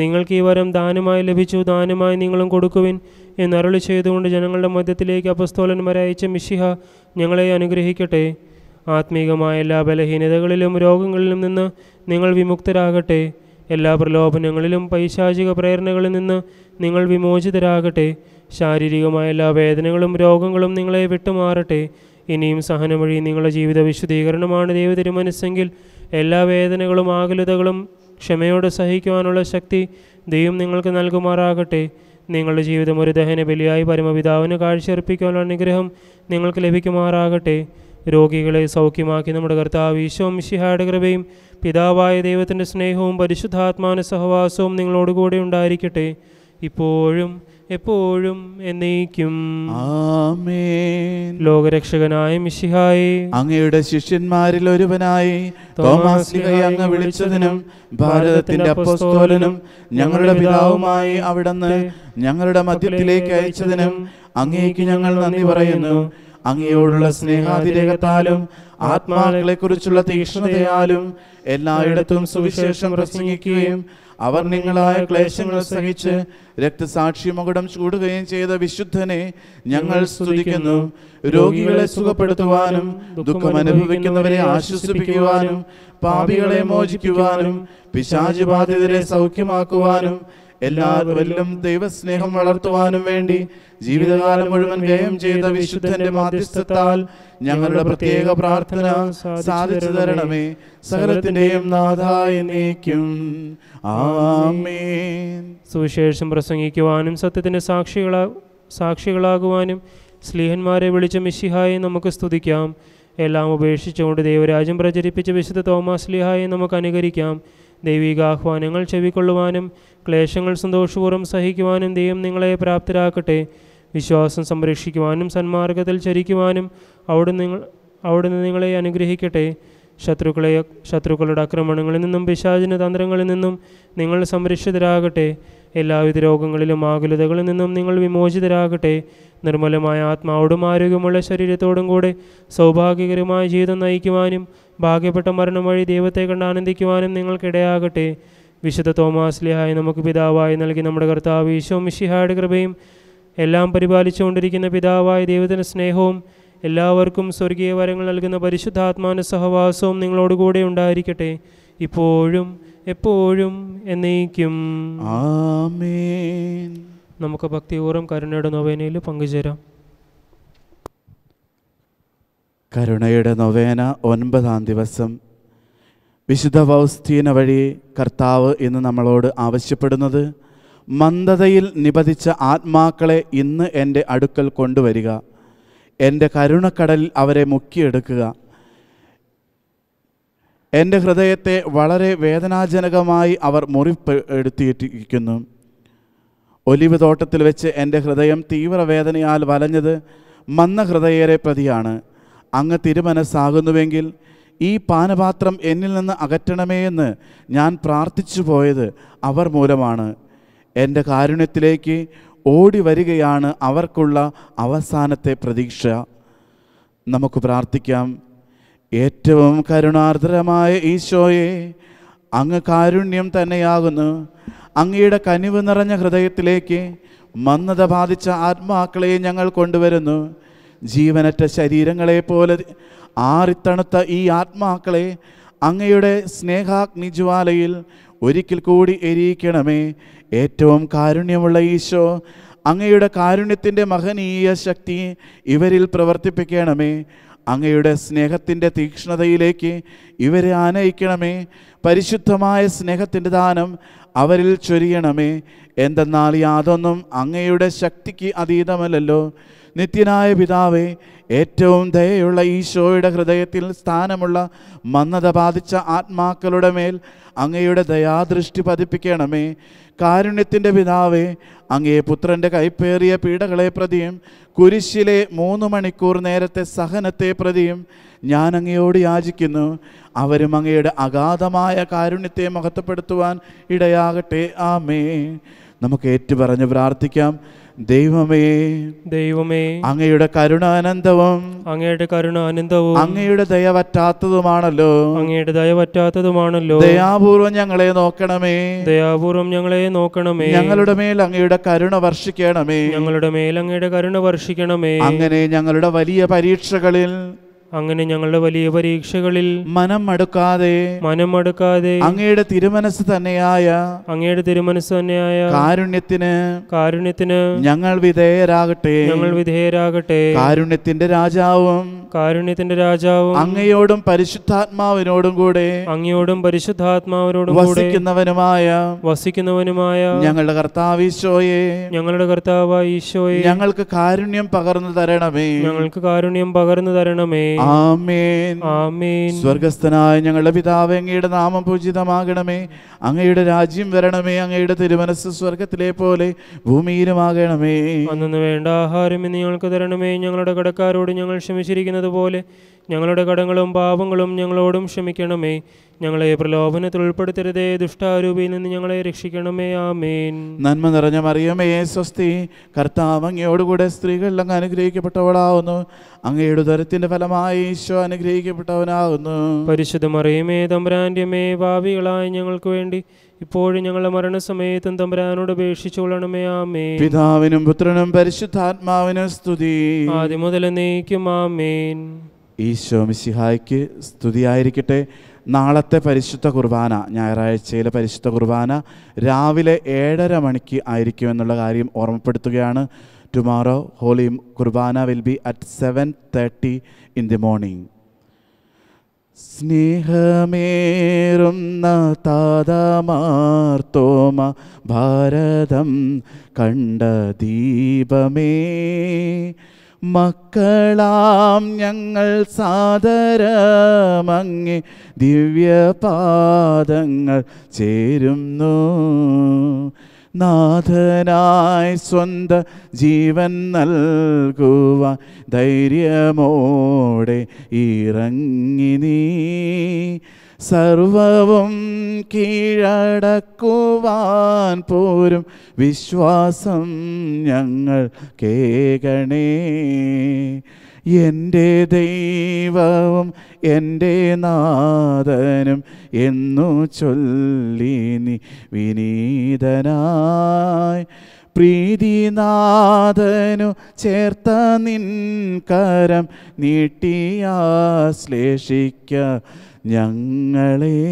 നിങ്ങൾക്ക് ഈ വരം ദാനമായി ലഭിച്ചു ദാനമായി നിങ്ങളും കൊടുക്കുവിൻ എന്നരുളി ചെയ്തുകൊണ്ട് ജനങ്ങളുടെ മധ്യത്തിലേക്ക് അപസ്തോലന്മാരയച്ച മിശിഹ ഞങ്ങളെ അനുഗ്രഹിക്കട്ടെ ആത്മീകമായ എല്ലാ ബലഹീനതകളിലും രോഗങ്ങളിലും നിന്ന് നിങ്ങൾ വിമുക്തരാകട്ടെ എല്ലാ പ്രലോഭനങ്ങളിലും പൈശാചിക പ്രേരണകളിൽ നിന്ന് നിങ്ങൾ വിമോചിതരാകട്ടെ ശാരീരികമായ എല്ലാ വേദനകളും രോഗങ്ങളും നിങ്ങളെ വിട്ടുമാറട്ടെ ഇനിയും സഹനം വഴി നിങ്ങളുടെ ജീവിത വിശുദ്ധീകരണമാണ് ദൈവതിരുമനസ്സെങ്കിൽ എല്ലാ വേദനകളും ആകുലതകളും ക്ഷമയോടെ സഹിക്കുവാനുള്ള ശക്തി ദൈവം നിങ്ങൾക്ക് നൽകുമാറാകട്ടെ നിങ്ങളുടെ ജീവിതം ഒരു ദഹന ബലിയായി പരമപിതാവിന് കാഴ്ചയർപ്പിക്കാനുള്ള അനുഗ്രഹം നിങ്ങൾക്ക് ലഭിക്കുമാറാകട്ടെ രോഗികളെ സൗഖ്യമാക്കി നമ്മുടെ കർത്താവ് ഈശോം ശിഹായുടെ കൃപയും പിതാവായ ദൈവത്തിൻ്റെ സ്നേഹവും പരിശുദ്ധാത്മാന സഹവാസവും നിങ്ങളോടുകൂടി ഉണ്ടായിരിക്കട്ടെ ഇപ്പോഴും എപ്പോഴും എന്നേക്കും ലോകരക്ഷകനായ മിശിഹായി അങ്ങയുടെ ശിഷ്യന്മാരിൽ ഒരുവനായി തോമാസ് അങ്ങ് വിളിച്ചതിനും ഭാരതത്തിന്റെ അപ്പസ്തോലനും ഞങ്ങളുടെ പിതാവുമായി അവിടുന്ന് ഞങ്ങളുടെ മധ്യത്തിലേക്ക് അയച്ചതിനും അങ്ങേക്ക് ഞങ്ങൾ നന്ദി പറയുന്നു അങ്ങയോടുള്ള സ്നേഹാതിരേഖത്താലും ആത്മാക്കളെ കുറിച്ചുള്ള തീക്ഷ്ണതയാലും എല്ലായിടത്തും സുവിശേഷം പ്രസംഗിക്കുകയും അവർ നിങ്ങളായ ക്ലേശങ്ങൾ സഹിച്ച് രക്തസാക്ഷി മകുടം ചൂടുകയും ചെയ്ത വിശുദ്ധനെ ഞങ്ങൾ സ്തുതിക്കുന്നു രോഗികളെ സുഖപ്പെടുത്തുവാനും ദുഃഖം അനുഭവിക്കുന്നവരെ ആശ്വസിപ്പിക്കുവാനും പാപികളെ മോചിക്കുവാനും പിശാചുബാധിതരെ സൗഖ്യമാക്കുവാനും എല്ലാവരിലും ദൈവസ്നേഹം വളർത്തുവാനും വേണ്ടി ജീവിതകാലം മുഴുവൻ വ്യയം ചെയ്ത വിശുദ്ധന്റെ മാധ്യസ്ഥത്താൽ ഞങ്ങളുടെ പ്രത്യേക പ്രാർത്ഥന സാധിച്ചു തരണമേ സകലത്തിന്റെയും നാഥായനേക്കും നീക്കും ആമേൻ സുവിശേഷം പ്രസംഗിക്കുവാനും സത്യത്തിന്റെ സാക്ഷികളാ സാക്ഷികളാകുവാനും സ്ലീഹന്മാരെ വിളിച്ച മിശിഹായി നമുക്ക് സ്തുതിക്കാം എല്ലാം ഉപേക്ഷിച്ചുകൊണ്ട് ദൈവരാജ്യം പ്രചരിപ്പിച്ച വിശുദ്ധ തോമാസ്ലിഹായെ നമുക്ക് അനുകരിക്കാം ആഹ്വാനങ്ങൾ ചെവിക്കൊള്ളുവാനും ക്ലേശങ്ങൾ സന്തോഷപൂർവ്വം സഹിക്കുവാനും ദൈവം നിങ്ങളെ പ്രാപ്തരാക്കട്ടെ വിശ്വാസം സംരക്ഷിക്കുവാനും സന്മാർഗത്തിൽ ചരിക്കുവാനും അവിടെ നിങ്ങൾ അവിടുന്ന് നിങ്ങളെ അനുഗ്രഹിക്കട്ടെ ശത്രുക്കളെ ശത്രുക്കളുടെ ആക്രമണങ്ങളിൽ നിന്നും പിശാചിന തന്ത്രങ്ങളിൽ നിന്നും നിങ്ങൾ സംരക്ഷിതരാകട്ടെ എല്ലാവിധ രോഗങ്ങളിലും ആകുലതകളിൽ നിന്നും നിങ്ങൾ വിമോചിതരാകട്ടെ നിർമ്മലമായ ആത്മാവോടും ആരോഗ്യമുള്ള ശരീരത്തോടും കൂടെ സൗഭാഗ്യകരമായ ജീവിതം നയിക്കുവാനും ഭാഗ്യപ്പെട്ട മരണം വഴി ദൈവത്തെ കണ്ട് ആനന്ദിക്കുവാനും നിങ്ങൾക്കിടയാകട്ടെ വിശുദ്ധ ലിഹായി നമുക്ക് പിതാവായി നൽകി നമ്മുടെ കർത്താവ് ഈശോ മിഷിഹായുടെ കൃപയും എല്ലാം പരിപാലിച്ചുകൊണ്ടിരിക്കുന്ന പിതാവായ ദൈവത്തിൻ്റെ സ്നേഹവും എല്ലാവർക്കും സ്വർഗീയ വരങ്ങൾ നൽകുന്ന പരിശുദ്ധാത്മാവിൻ്റെ സഹവാസവും നിങ്ങളോടുകൂടെ ഉണ്ടായിരിക്കട്ടെ ഇപ്പോഴും എപ്പോഴും എന്നേക്കും നമുക്ക് ഭക്തിപൂർവ്വം കരുണയുടെ നൊവേനയിൽ പങ്കുചേരാം കരുണയുടെ നൊവേന ഒൻപതാം ദിവസം വിശുദ്ധ ഫൗസ്തീന വഴി കർത്താവ് ഇന്ന് നമ്മളോട് ആവശ്യപ്പെടുന്നത് മന്ദതയിൽ നിപതിച്ച ആത്മാക്കളെ ഇന്ന് എൻ്റെ അടുക്കൽ കൊണ്ടുവരിക എൻ്റെ കരുണക്കടലിൽ അവരെ മുക്കിയെടുക്കുക എൻ്റെ ഹൃദയത്തെ വളരെ വേദനാജനകമായി അവർ മുറിപ്പെടുത്തിയിട്ടിരിക്കുന്നു ഒലിവ് തോട്ടത്തിൽ വെച്ച് എൻ്റെ ഹൃദയം തീവ്രവേദനയാൽ വലഞ്ഞത് മന്ന ഹൃദയരെ പ്രതിയാണ് അങ്ങ് തിരുമനസ്സാകുന്നുവെങ്കിൽ ഈ പാനപാത്രം എന്നിൽ നിന്ന് അകറ്റണമേ എന്ന് ഞാൻ പ്രാർത്ഥിച്ചു പോയത് അവർ മൂലമാണ് എൻ്റെ കാരുണ്യത്തിലേക്ക് ഓടി വരികയാണ് അവർക്കുള്ള അവസാനത്തെ പ്രതീക്ഷ നമുക്ക് പ്രാർത്ഥിക്കാം ഏറ്റവും കരുണാർദ്രമായ ഈശോയെ അങ്ങ് കാരുണ്യം തന്നെയാകുന്നു അങ്ങയുടെ കനിവ് നിറഞ്ഞ ഹൃദയത്തിലേക്ക് മന്ദത ബാധിച്ച ആത്മാക്കളെ ഞങ്ങൾ കൊണ്ടുവരുന്നു ജീവനറ്റ ശരീരങ്ങളെ പോലെ ആറിത്തണുത്ത ഈ ആത്മാക്കളെ അങ്ങയുടെ സ്നേഹാഗ്നിജ്വാലയിൽ ഒരിക്കൽ കൂടി എരിയിക്കണമേ ഏറ്റവും കാരുണ്യമുള്ള ഈശോ അങ്ങയുടെ കാരുണ്യത്തിൻ്റെ മഹനീയ ശക്തി ഇവരിൽ പ്രവർത്തിപ്പിക്കണമേ അങ്ങയുടെ സ്നേഹത്തിൻ്റെ തീക്ഷ്ണതയിലേക്ക് ഇവരെ ആനയിക്കണമേ പരിശുദ്ധമായ സ്നേഹത്തിൻ്റെ ദാനം അവരിൽ ചൊരിയണമേ എന്തെന്നാൽ യാതൊന്നും അങ്ങയുടെ ശക്തിക്ക് അതീതമല്ലല്ലോ നിത്യനായ പിതാവേ ഏറ്റവും ദയയുള്ള ഈശോയുടെ ഹൃദയത്തിൽ സ്ഥാനമുള്ള മന്നത ബാധിച്ച ആത്മാക്കളുടെ മേൽ അങ്ങയുടെ ദയാദൃഷ്ടി പതിപ്പിക്കണമേ കാരുണ്യത്തിൻ്റെ പിതാവേ അങ്ങയെ പുത്രൻ്റെ കൈപ്പേറിയ പീഡകളെ പ്രതിയും കുരിശിലെ മൂന്ന് മണിക്കൂർ നേരത്തെ സഹനത്തെ പ്രതിയും ഞാൻ അങ്ങയോട് യാചിക്കുന്നു അവരും അങ്ങയുടെ അഗാധമായ കാരുണ്യത്തെ മഹത്വപ്പെടുത്തുവാൻ ഇടയാകട്ടെ ആമേ നമുക്ക് ഏറ്റുപറഞ്ഞ് പ്രാർത്ഥിക്കാം ദൈവമേ ദൈവമേ അങ്ങയുടെ കരുണാനന്ദവും അങ്ങയുടെ കരുണാനന്ദവും അങ്ങയുടെ ദയ പറ്റാത്തതുമാണല്ലോ അങ്ങയുടെ ദയ പറ്റാത്തതുമാണല്ലോ ദയാപൂർവം ഞങ്ങളെ നോക്കണമേ ദയാപൂർവം ഞങ്ങളെ നോക്കണമേ ഞങ്ങളുടെ മേൽ അങ്ങയുടെ കരുണ വർഷിക്കണമേ ഞങ്ങളുടെ മേൽ അങ്ങയുടെ കരുണ വർഷിക്കണമേ അങ്ങനെ ഞങ്ങളുടെ വലിയ പരീക്ഷകളിൽ അങ്ങനെ ഞങ്ങളുടെ വലിയ പരീക്ഷകളിൽ മനം മടുക്കാതെ മനം മടുക്കാതെ അങ്ങയുടെ തിരുമനസ് തന്നെയായ അങ്ങയുടെ തിരുമനസ് തന്നെയായ കാരുണ്യത്തിന് കാരുണ്യത്തിന് ഞങ്ങൾ വിധേയരാകട്ടെ ഞങ്ങൾ വിധേയരാകട്ടെ കാരുണ്യത്തിന്റെ രാജാവും കാരുണ്യത്തിന്റെ രാജാവും അങ്ങയോടും പരിശുദ്ധാത്മാവിനോടും കൂടെ അങ്ങയോടും പരിശുദ്ധാത്മാവിനോടും വസിക്കുന്നവനുമായ വസിക്കുന്നവനുമായ ഞങ്ങളുടെ കർത്താവ് ഈശോയെ ഞങ്ങളുടെ കർത്താവ് ഈശോയെ ഞങ്ങൾക്ക് കാരുണ്യം പകർന്നു തരണമേ ഞങ്ങൾക്ക് കാരുണ്യം പകർന്നു തരണമേ ആമേൻ ആമേൻ സ്വർഗസ്ഥനായ ഞങ്ങളുടെ പിതാവ് അങ്ങയുടെ നാമം പൂജിതമാകണമേ അങ്ങയുടെ രാജ്യം വരണമേ അങ്ങയുടെ തിരുമനസ് സ്വർഗത്തിലെ പോലെ ഭൂമിയിലുമാകണമേ അന്നു വേണ്ട ആഹാരം ഇന്ന് ഞങ്ങൾക്ക് തരണമേ ഞങ്ങളുടെ കടക്കാരോട് ഞങ്ങൾ ക്ഷമിച്ചിരിക്കുന്നത് പോലെ ഞങ്ങളുടെ കടങ്ങളും പാപങ്ങളും ഞങ്ങളോടും ക്ഷമിക്കണമേ ഞങ്ങളെ പ്രലോഭനത്തിൽ ഉൾപ്പെടുത്തരുതേ ദുഷ്ടാരൂപിയിൽ നിന്ന് ഞങ്ങളെ രക്ഷിക്കണമേ ആമേൻ നന്മ നിറഞ്ഞ മറിയമേ സ്വസ്തി കർത്താവ് അങ്ങയോടുകൂടെ സ്ത്രീകളിൽ അങ്ങ് അനുഗ്രഹിക്കപ്പെട്ടവളാവുന്നു അങ്ങയുടെ ദരത്തിന്റെ ഫലമായി ഈശോ അനുഗ്രഹിക്കപ്പെട്ടവനാകുന്നു പരിശുദ്ധ മറിയമേ തമ്പുരാന്റെമേ ഭാവികളായ ഞങ്ങൾക്ക് വേണ്ടി ഇപ്പോഴും ഞങ്ങളുടെ മരണസമയത്തും തമ്പുരാനോട് ഉപേക്ഷിച്ചുകൊള്ളണമേ ആമേ പിതാവിനും പുത്രനും പരിശുദ്ധാത്മാവിനും സ്തുതി ആദ്യം മുതൽ നീക്കും ആമേൻ ഈശോ മിശിഹായ്ക്ക് സ്തുതിയായിരിക്കട്ടെ നാളത്തെ പരിശുദ്ധ കുർബാന ഞായറാഴ്ചയിലെ പരിശുദ്ധ കുർബാന രാവിലെ ഏഴര മണിക്ക് ആയിരിക്കും എന്നുള്ള കാര്യം ഓർമ്മപ്പെടുത്തുകയാണ് tomorrow holy Qurbana will be at seven thirty in the morning സ്നേഹമേറുന്ന താതമാർത്തോമ ഭാരതം കണ്ട ദീപമേ മക്കളാം ഞങ്ങൾ സാദരമങ്ങി ദിവ്യപാദങ്ങൾ ചേരുന്നു നാഥനായി സ്വന്ത ജീവൻ നൽകുക ധൈര്യമോടെ ഇറങ്ങി നീ സർവവും കീഴടക്കുവാൻ പോരും വിശ്വാസം ഞങ്ങൾ കേകണേ എൻ്റെ ദൈവവും എൻ്റെ നാഥനും എന്നു ചൊല്ലി നീ വിനീതനായി പ്രീതിനാഥനു ചേർത്ത നിൻകരം കരം നീട്ടിയാശ്ലേഷിക്ക ഞങ്ങളേ